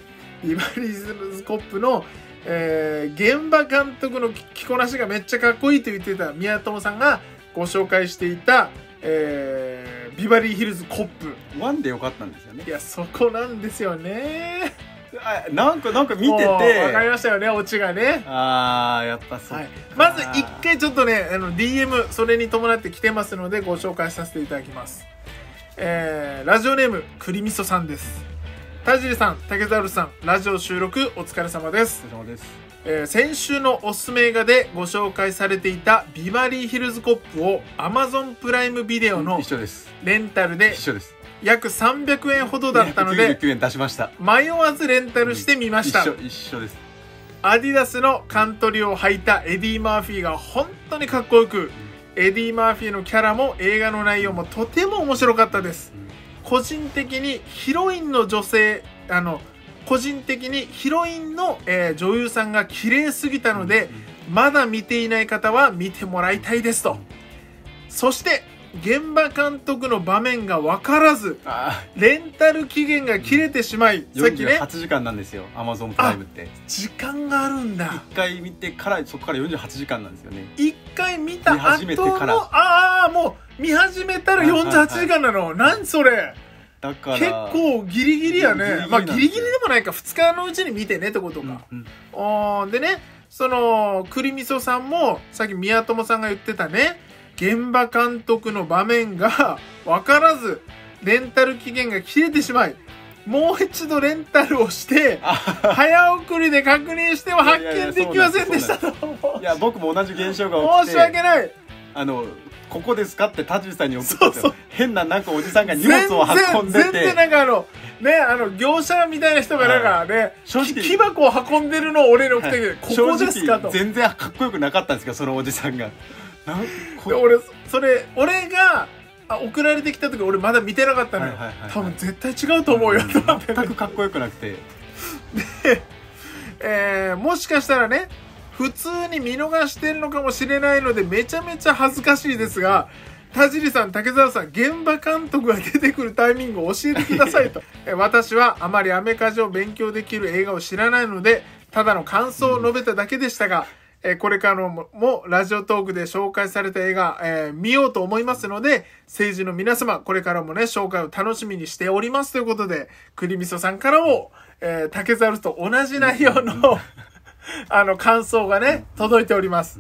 ビバリーズコップの、えー、現場監督の着こなしがめっちゃかっこいいと言ってた宮友さんがご紹介していた、えー、ビバリーヒルズコップ1でよかったんですよねいやそこなんですよねなんかなんか見ててわかりましたよねオチがねああやっぱそう、はい、まず一回ちょっとねあの DM それに伴って来てますのでご紹介させていただきますえー、ラジオネームくりみそさんです田尻さん竹猿さんラジオ収録お疲れ様ですお疲れ様です、えー、先週のおすすめ映画でご紹介されていたビバリーヒルズコップを Amazon プライムビデオのレンタルで一緒です約300円ほどだったので円出しました迷わずレンタルしてみました一緒ですアディダスのカントリーを履いたエディ・マーフィーが本当にかっこよくエディ・マーフィーのキャラも映画の内容もとても面白かったです、個人的にヒロインの女性あの個人的にヒロインの、えー、女優さんが綺麗すぎたので、まだ見ていない方は見てもらいたいですとそして現場監督の場面が分からずレンタル期限が切れてしまい、うん、さっきね8時間なんですよアマゾンプライムって時間があるんだ1回見てからそこから48時間なんですよね1回見た後のああもう見始めたら48時間なの、はいはい、何それだから結構ギリギリやねギリギリまあギリギリでもないか2日のうちに見てねってことか、うんうん、でねその栗みそさんもさっき宮友さんが言ってたね現場監督の場面が分 からず、レンタル期限が切れてしまい、もう一度レンタルをして早送りで確認しては発見できませんでしたといや僕も同じ現象が起きて申し訳ないあのここですかって田尻さんに送ったそう変ななんかおじさんが荷物を運んでて全然なんかあのねあの業者みたいな人がなんかね、はい、木箱を運んでるのを俺に送ってはい、ここですかと全然かっこよくなかったんですかそのおじさんが俺それ俺があ送られてきた時俺まだ見てなかったのよ、はいはいはいはい、多分絶対違うと思うよ、うん、全くかっこよくなくてで、えー、もしかしたらね普通に見逃してるのかもしれないのでめちゃめちゃ恥ずかしいですが田尻さん竹澤さん現場監督が出てくるタイミングを教えてくださいと 私はあまりアメカジを勉強できる映画を知らないのでただの感想を述べただけでしたが、うんえこれからもラジオトークで紹介された映画、えー、見ようと思いますので、政治の皆様、これからもね、紹介を楽しみにしておりますということで、栗りみそさんからも、えー、竹猿と同じ内容の あの、感想がね、届いております。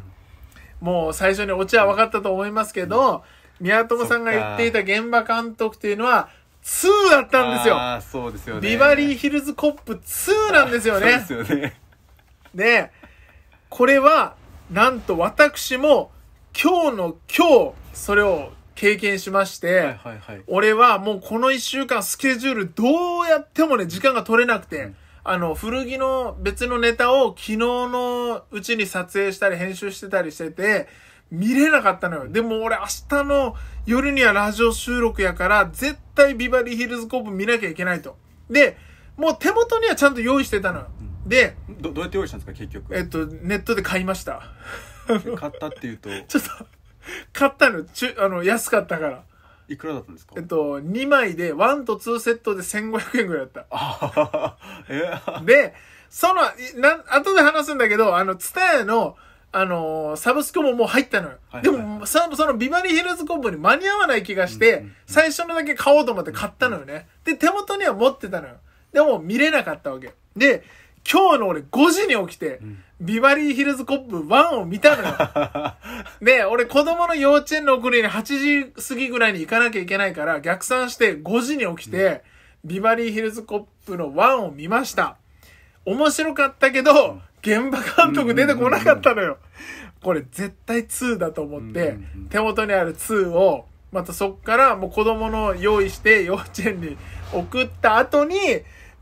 もう最初にオチは分かったと思いますけど、宮友さんが言っていた現場監督というのは、2だったんですよ。あそうですよね。ビバリーヒルズコップ2なんですよね。そうですよね。ねこれは、なんと私も、今日の今日、それを経験しまして、はいはいはい、俺はもうこの一週間スケジュールどうやってもね、時間が取れなくて、うん、あの、古着の別のネタを昨日のうちに撮影したり編集してたりしてて、見れなかったのよ。でも俺明日の夜にはラジオ収録やから、絶対ビバリーヒルズコープ見なきゃいけないと。で、もう手元にはちゃんと用意してたのよ。うんでどどうやって用意したんですか結局えっとネットで買いました買ったっていうと ちょっと買ったのちゅあの安かったからいくらだったんですかえっと2枚で1と2セットで1500円ぐらいだった でそのな後で話すんだけどあのタヤのあのー、サブスクももう入ったのよ。でも、その、そのビバリーヒルズコンボに間に合わない気がして、最初のだけ買おうと思って買ったのよね。で、手元には持ってたのよ。でも、見れなかったわけ。で、今日の俺5時に起きて、ビバリーヒルズコップ1を見たのよ。で、俺子供の幼稚園の送りに8時過ぎぐらいに行かなきゃいけないから、逆算して5時に起きて、ビバリーヒルズコップの1を見ました。面白かったけど、現場監督出てこなかったのよ。これ絶対2だと思って、手元にある2を、またそっからもう子供の用意して幼稚園に送った後に、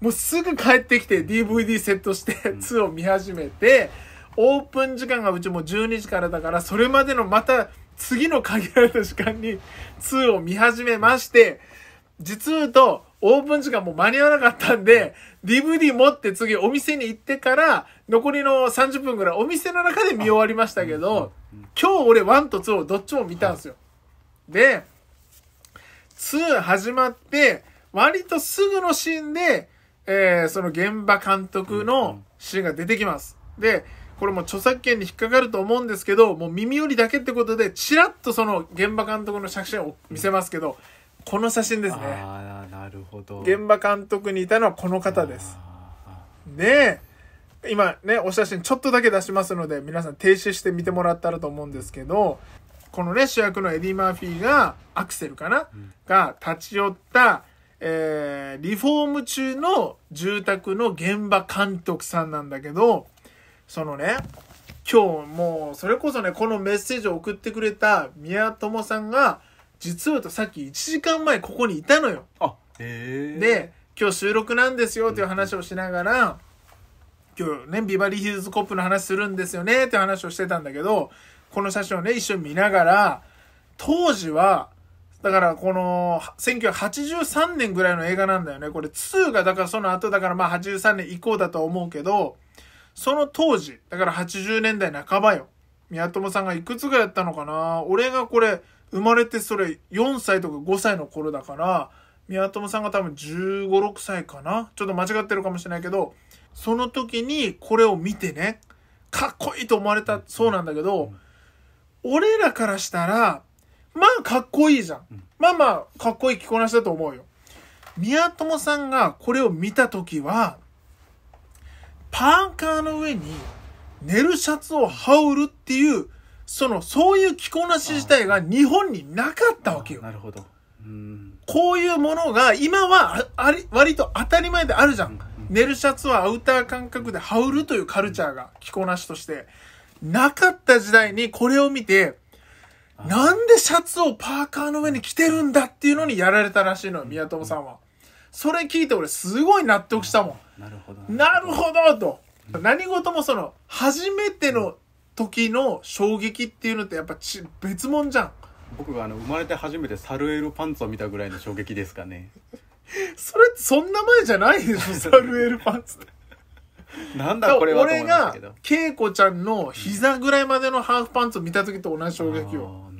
もうすぐ帰ってきて DVD セットして2を見始めて、オープン時間がうちも12時からだから、それまでのまた次の限られた時間に2を見始めまして、実言うと、オープン時間もう間に合わなかったんで、DVD 持って次お店に行ってから、残りの30分ぐらいお店の中で見終わりましたけど、今日俺1と2をどっちも見たんですよ。で、2始まって、割とすぐのシーンで、えー、その現場監督のシーンが出てきます。で、これも著作権に引っかかると思うんですけど、もう耳よりだけってことで、ちらっとその現場監督の写真を見せますけど、この写真ですね。ああ、なるほど。現場監督にいたのはこの方です。ねえ。今ね、お写真ちょっとだけ出しますので、皆さん停止して見てもらったらと思うんですけど、このね、主役のエディ・マーフィーが、アクセルかな、うん、が立ち寄った、えー、リフォーム中の住宅の現場監督さんなんだけど、そのね、今日もう、それこそね、このメッセージを送ってくれた宮友さんが、実はとさっき1時間前ここにいたのよ。あ、へー。で、今日収録なんですよという話をしながら、今日ね、ビバリーヒルズコップの話するんですよねって話をしてたんだけど、この写真をね、一緒に見ながら、当時は、だからこの1983年ぐらいの映画なんだよね。これ2がだからその後だからまあ83年以降だとは思うけど、その当時、だから80年代半ばよ。宮友さんがいくつぐらいやったのかな俺がこれ生まれてそれ4歳とか5歳の頃だから、宮友さんが多分15、6歳かなちょっと間違ってるかもしれないけど、その時にこれを見てね、かっこいいと思われたそうなんだけど、俺らからしたら、まあかっこいいじゃん。まあまあかっこいい着こなしだと思うよ。宮友さんがこれを見た時は、パーカーの上に寝るシャツを羽織るっていう、その、そういう着こなし自体が日本になかったわけよ。なるほど。うんこういうものが今はあり割と当たり前であるじゃん。寝るシャツはアウター感覚で羽織るというカルチャーが着こなしとしてなかった時代にこれを見てなんでシャツをパーカーの上に着てるんだっていうのにやられたらしいのよ、宮友さんは。それ聞いて俺すごい納得したもん。なるほど。なるほどと。何事もその、初めての時の衝撃っていうのってやっぱち別物じゃん。僕があの生まれて初めてサルエルパンツを見たぐらいの衝撃ですかね。それそんな前じゃないでしょ、サルエルパンツって。なんだこれは俺が恵子ちゃんの膝ぐらいまでのハーフパンツを見た時と同じ衝撃を、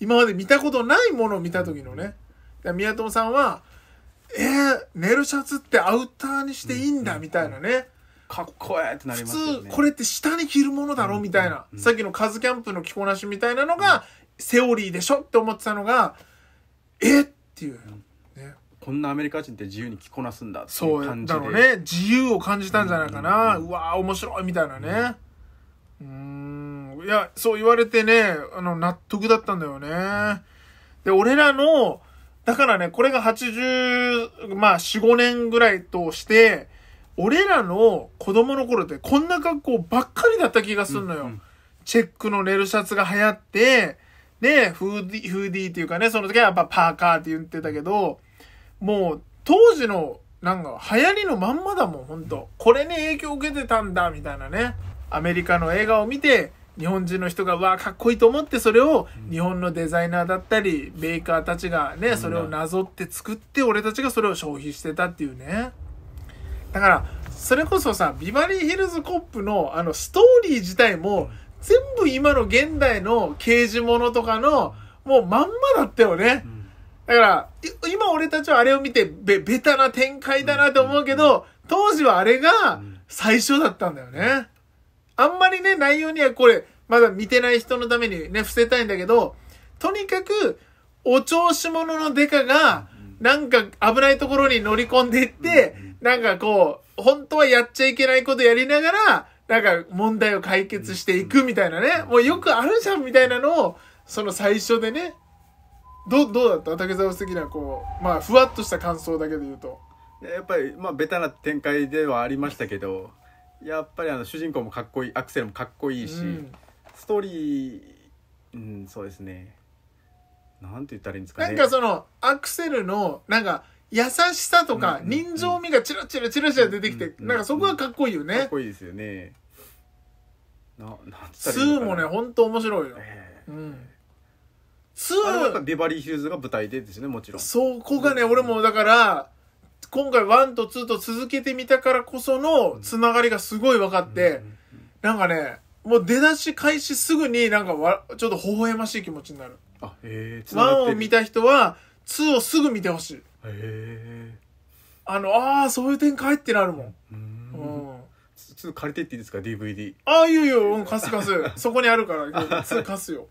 今まで見たことないものを見た時のね、宮友さんはえー、寝るシャツってアウターにしていいんだみたいなね、かっこええってなりますね、普通これって下に着るものだろみたいな、さっきのカズキャンプの着こなしみたいなのが、セオリーでしょって思ってたのがえっていう、こんなアメリカ人って自由に着こなすんだっていう感じでそうだろうね自由を感じたんじゃないかな、うんうんうん、わー面白いみたいなねうんいやそう言われてねあの納得だったんだよね、で俺らのだからねこれが80まあ45年ぐらいとして俺らの子供の頃ってこんな格好ばっかりだった気がすんのよ、うんうん、チェックのネルシャツが流行ってねフーディフーディーっていうかね、その時はやっぱパーカーって言ってたけど、もう、当時の、なんか、流行りのまんまだもん、ほんと。これに影響を受けてたんだ、みたいなね。アメリカの映画を見て、日本人の人が、わあ、かっこいいと思って、それを日本のデザイナーだったり、メーカーたちがね、それをなぞって作って、俺たちがそれを消費してたっていうね。だから、それこそさ、ビバリーヒルズコップの、あの、ストーリー自体も、全部今の現代の刑事ものとかの、もうまんまだったよね。だから、今俺たちはあれを見てべ、ベタな展開だなって思うけど、当時はあれが最初だったんだよね。あんまりね、内容にはこれ、まだ見てない人のためにね、伏せたいんだけど、とにかく、お調子者のデカが、なんか危ないところに乗り込んでいって、なんかこう、本当はやっちゃいけないことやりながら、なんか問題を解決していくみたいなね、もうよくあるじゃんみたいなのを、その最初でね、どどうだった竹澤的なこうまあふわっとした感想だけで言うとやっぱりまあベタな展開ではありましたけどやっぱりあの主人公もかっこいいアクセルもかっこいいし、うん、ストーリーうんそうですねなんて言ったらいいんですかねなんかそのアクセルのなんか優しさとか人情味がチラチラチラチラ出てきて、なんかそこがかっこいいよね、かっこいいですよねななんつったらいいのかな2もね本当面白いよ、えー、うん 2! あれはビバリーヒルズが舞台でですね、もちろん。そこがね、俺もだから、今回1と2と続けてみたからこそのつながりがすごい分かって、なんかね、もう出だし開始すぐになんかわ、ちょっと微笑ましい気持ちになる。あ、へえ、1を見た人は、ツーをすぐ見てほしい。へえ。あの、ああ、そういう展開ってなるもん。うん。ー借りてっていいですか ?DVD。ああ、いいよいいよ。うん、貸す貸す。そこにあるから、ー貸すよ。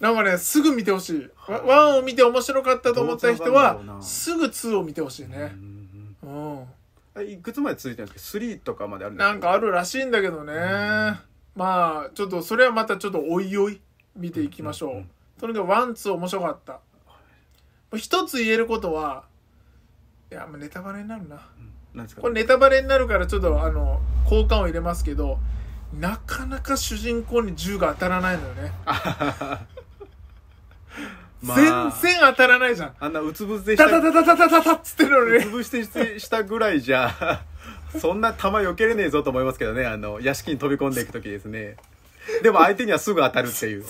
なんかね、すぐ見てほしい。ワンを見て面白かったと思った人は、すぐツーを見てほしいね。うん。いくつまで続いてるんですか ?3 とかまであるんですかなんかあるらしいんだけどね。まあ、ちょっと、それはまたちょっとおいおい見ていきましょう。とにかくワン、ツー面白かった。一つ言えることは、いや、ネタバレになるな。これネタバレになるからちょっと、あの、好感を入れますけど、なかなか主人公に銃が当たらないのよね。全然当たらないじゃん。あんなうつぶせした。たた、たたたっつってるのうつぶしてしたぐらいじゃ、そんな球避けれねえぞと思いますけどね、あの、屋敷に飛び込んでいくときですね。でも相手にはすぐ当たるっていう。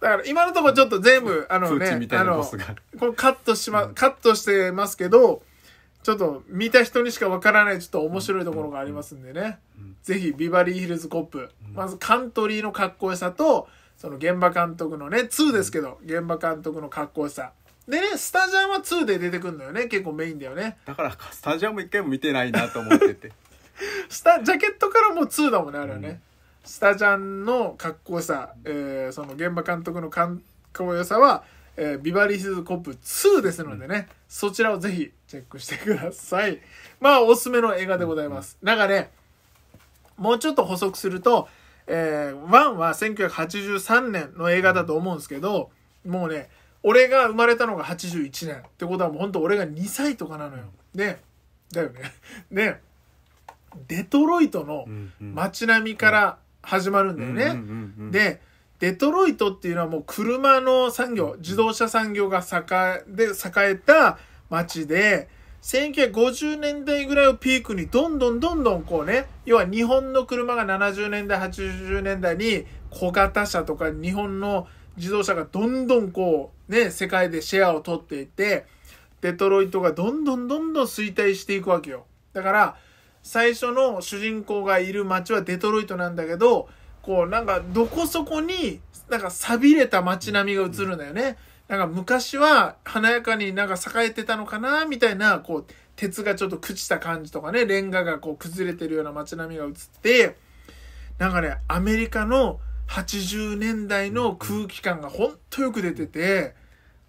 だから今のところちょっと全部、あのプーチねンみ、たいあなのス、が。こカットしま、カットしてますけど、ちょっと見た人にしかわからないちょっと面白いところがありますんでね、ぜひビバリーヒルズコップ、まずカントリーのかっこよさとその現場監督のね2ですけど現場監督のかっこよさでねスタジャンは2で出てくるのよね結構メインだよねだからスタジアム一回も見てないなと思ってて スタジャケットからも2だもんねあれはね、スタジャンのかっこよさ、えー、その現場監督のかっこよさはえー、ビバリーヒルズコップ2ですのでね、そちらをぜひチェックしてください。まあ、おすすめの映画でございます。なんかね、もうちょっと補足すると、えー、1は1983年の映画だと思うんですけど、もうね、俺が生まれたのが81年ってことはもう本当俺が2歳とかなのよ。で、だよね。で、デトロイトの街並みから始まるんだよね。で、デトロイトっていうのはもう車の産業、自動車産業が栄で栄えた街で、1950年代ぐらいをピークにどんどんどんどんこうね、要は日本の車が70年代、80年代に小型車とか日本の自動車がどんどんこうね、世界でシェアを取っていて、デトロイトがどんどんどんどん衰退していくわけよ。だから、最初の主人公がいる街はデトロイトなんだけど、こうなんかどこそこになんか錆びれた街並みが映るんだよね。なんか昔は華やかになんか栄えてたのかなみたいな、こう、鉄がちょっと朽ちた感じとかね、レンガがこう崩れてるような街並みが映って、なんかね、アメリカの80年代の空気感がほんとよく出てて、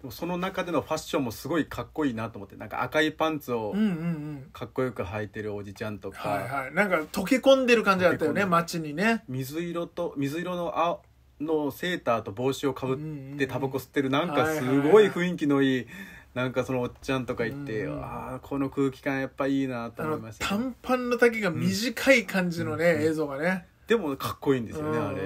その中でのファッションもすごいかっこいいなと思ってなんか赤いパンツをかっこよく履いてるおじちゃんとか、うんうんうん、はいはい、なんか溶け込んでる感じだったよね街にね水色と水色の青のセーターと帽子をかぶってタバコ吸ってるなんかすごい雰囲気のいいなんかそのおっちゃんとかって、うん、ああこの空気感やっぱいいなと思いました、ね、短パンの丈が短い感じのね、うん、映像がねでもかっこいいんですよね、あれ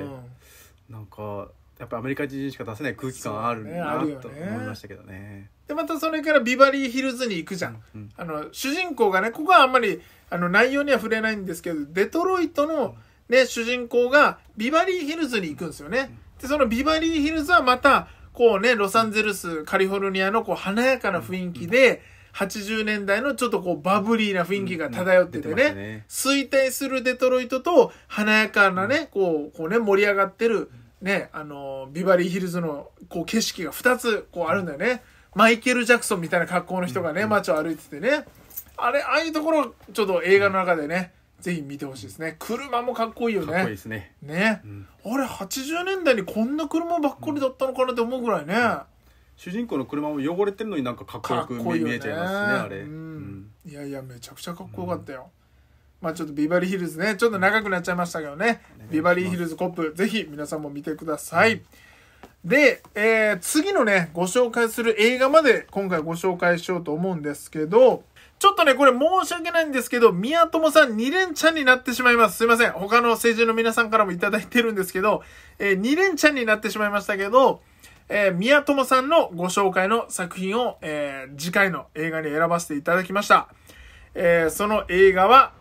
なんかっぱアメリカ人しか出せない空気感あるな、ね、と思いましたけどね。でまたそれからビバリーヒルズに行くじゃん。うん、あの主人公がねここはあんまりあの内容には触れないんですけどデトロイトの、ね、主人公がビバリーヒルズに行くんですよね。でそのビバリーヒルズはまたこうねロサンゼルスカリフォルニアのこう華やかな雰囲気で。80年代のちょっとこうバブリーな雰囲気が漂っててねうんてね、衰退するデトロイトと華やかなね、こう、こうね、盛り上がってるね、あの、ビバリーヒルズの、こう、景色が2つ、こう、あるんだよね。マイケル・ジャクソンみたいな格好の人がね、街を歩いててね。あれ、ああいうところ、ちょっと映画の中でね、ぜひ見てほしいですね。車もかっこいいよね。かっこいいですね。ね。あれ、80年代にこんな車ばっかりだったのかなって思うぐらいね。主人公の車も汚れてるのになんかかっこよく見えちゃいますね、あれ。いやいや、めちゃくちゃかっこよかったよ。まあちょっとビバリーヒルズね、ちょっと長くなっちゃいましたけどね、ビバリーヒルズコップ、ぜひ皆さんも見てください。で、えー、次のね、ご紹介する映画まで今回ご紹介しようと思うんですけど、ちょっとね、これ申し訳ないんですけど、宮友さん2連チャンになってしまいます。すいません。他の政治の皆さんからもいただいてるんですけど、えー、2連チャンになってしまいましたけど、えー、宮友さんのご紹介の作品を、えー、次回の映画に選ばせていただきました。えー、その映画は、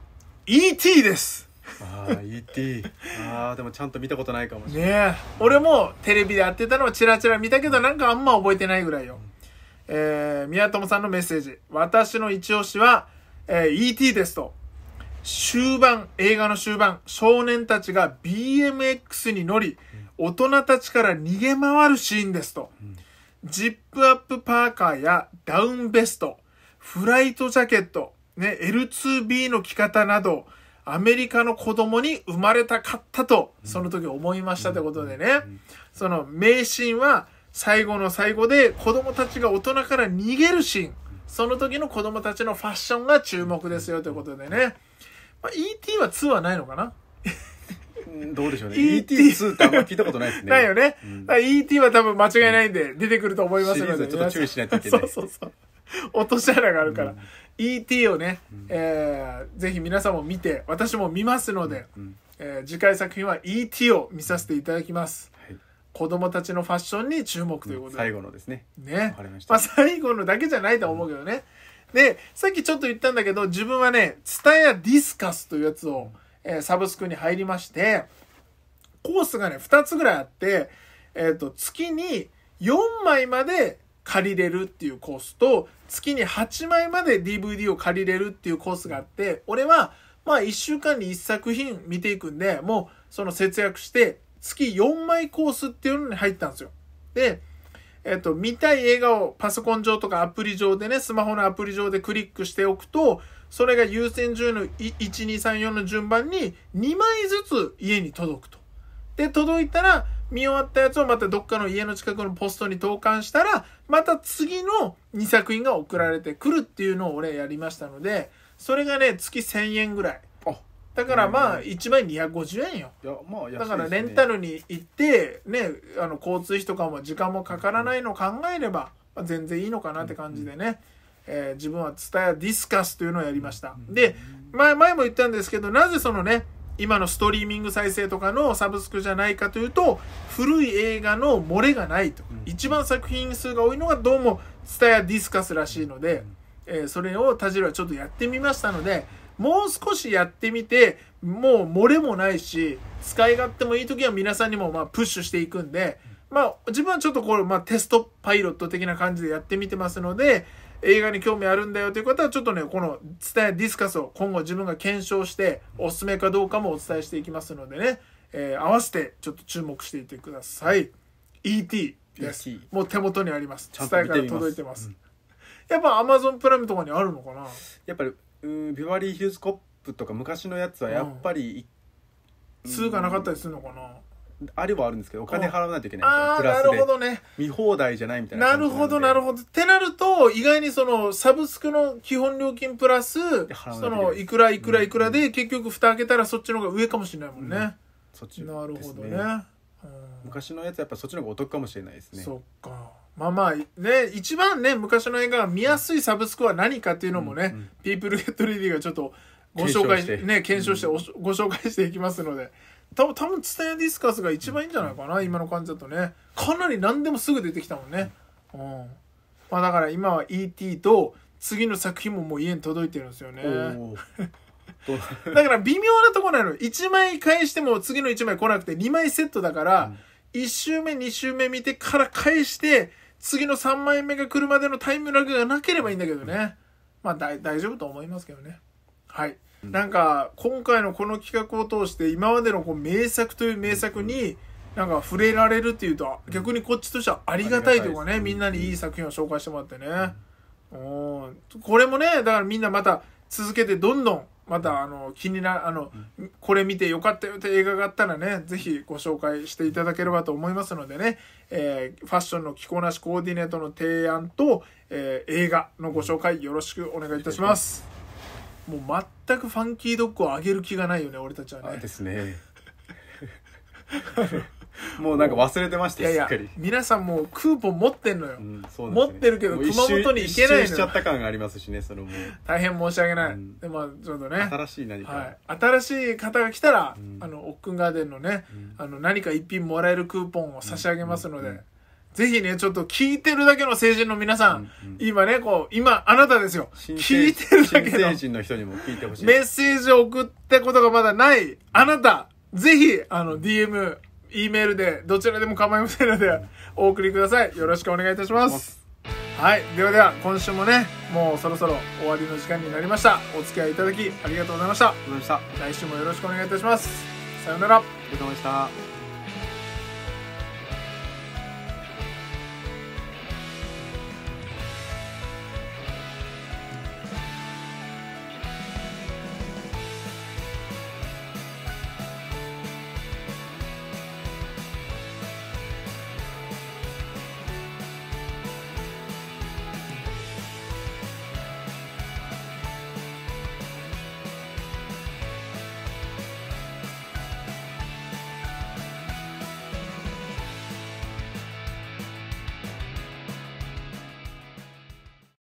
E.T. ですああ E.T. ああでもちゃんと見たことないかもしれないね俺もテレビでやってたのをチラチラ見たけどなんかあんま覚えてないぐらいよ、うん、えー、宮友さんのメッセージ私の一押しは、えー、E.T. ですと終盤映画の終盤少年たちが BMX に乗り、うん、大人たちから逃げ回るシーンですと、うんジップアップパーカーやダウンベスト、フライトジャケット、ね、L2B の着方など、アメリカの子供に生まれたかったと、その時思いましたということでね、その名シーンは最後の最後で子供たちが大人から逃げるシーン、その時の子供たちのファッションが注目ですよということでね、まあ、ET は2はないのかなどうでしょうね。ET2 ってあんま聞いたことないですね。ないよね。うん、ET は多分間違いないんで、出てくると思いますので。ちょっと注意しないといけない。そうそうそう。落とし穴があるから。うん、ET をね、うえー、ぜひ皆さんも見て、私も見ますので、うん、えー、次回作品は ET を見させていただきます。子供たちのファッションに注目ということで。最後のですね。ね。ままあ最後のだけじゃないと思うけどね。で、さっきちょっと言ったんだけど、自分はね、ツタヤディスカスというやつを、えサブスクに入りまして、コースがね、二つぐらいあって、えっ、と、月に4枚まで借りれるっていうコースと、月に8枚まで DVD を借りれるっていうコースがあって、俺は、まあ1週間に1作品見ていくんで、もうその節約して、月4枚コースっていうのに入ったんですよ。で、えっと、見たい映画をパソコン上とかアプリ上でね、スマホのアプリ上でクリックしておくと、それが優先順位の1234の順番に2枚ずつ家に届くと。で、届いたら、見終わったやつをまたどっかの家の近くのポストに投函したら、また次の2作品が送られてくるっていうのを俺やりましたので、それがね、月1000円ぐらい。だからまあ1枚250円よ、まあね、だからレンタルに行ってねあの交通費とかも時間もかからないのを考えれば、全然いいのかなって感じでね、えー、自分はタヤディスカスというのをやりました。で、前、前も言ったんですけど、なぜそのね、今のストリーミング再生とかのサブスクじゃないかというと、古い映画の漏れがないと。一番作品数が多いのがどうもツタヤディスカスらしいので、えー、それを田尻はちょっとやってみましたので、もう少しやってみて、もう漏れもないし、使い勝手もいい時は皆さんにもまあプッシュしていくんで、まあ自分はちょっとこれ、まあテストパイロット的な感じでやってみてますので、映画に興味あるんだよという方は、ちょっとね、この伝えディスカスを今後自分が検証して、おすすめかどうかもお伝えしていきますのでね、えー、合わせてちょっと注目していてください。ET です。もう手元にあります。伝えから届いてます。うん、やっぱアマゾンプライムとかにあるのかなやっぱり、うん、ビバリーヒルズコップとか昔のやつはやっぱり、うん、通貨なかったりするのかな、あれはあるんですけどお金払わないといけないああなるほどね見放題じゃないみたいななるほどなるほどってなると意外にそのサブスクの基本料金プラスいそのいくらいくらいくらで結局蓋開けたらそっちの方が上かもしれないもんね、そっちなるほどね、昔のやつやっぱそっちの方がお得かもしれないですねそっかまあまあね一番ね昔の映画が見やすいサブスクは何かっていうのもね、ピープルゲットリディがちょっとご紹介ね検証してご紹介していきますので、多分、多分、ツタヤディスカスが一番いいんじゃないかな、今の感じだとね。かなり何でもすぐ出てきたもんね。うん。まあだから今は E.T. と、次の作品ももう家に届いてるんですよね。だから微妙なとこなの。1枚返しても次の1枚来なくて、2枚セットだから、1周目、2周目見てから返して、次の3枚目が来るまでのタイムラグがなければいいんだけどね。まあ大丈夫と思いますけどね。はい。なんか今回のこの企画を通して今までのこう名作という名作になんか触れられるっていうと逆にこっちとしてはありがたいというかね、みんなにいい作品を紹介してもらってね、うん、これもねだからみんなまた続けてどんどんまたあの気になあの、これ見てよかったよって映画があったらね是非ご紹介していただければと思いますのでね、えファッションの着こなしコーディネートの提案と、え映画のご紹介よろしくお願いいたします。もう全くファンキードッグを上げる気がないよね俺たちはねですね もうなんか忘れてましたいやいや皆さんもうクーポン持ってんのよ、うんね、持ってるけど熊本に行けないのよしちゃった感がありますしねそも大変申し訳ない、うん、でもちょっとね新しい何か、はい、新しい方が来たら、うん、あのおっくガーデンのね、あの何か一品もらえるクーポンを差し上げますので、ぜひね、ちょっと聞いてるだけの成人の皆さん、うんうん、今ね、こう、今、あなたですよ。聞いてるだけの。成人の人にも聞いてほしい。メッセージを送ったことがまだない、あなた、ぜひ、あの、DM、E メールで、どちらでも構いませんので、お送りください。よろしくお願いいたします。はい。ではでは、今週もね、もうそろそろ終わりの時間になりました。お付き合いいただき、ありがとうございました。ありがとうございました。来週もよろしくお願いいたします。さようなら。ありがとうございました。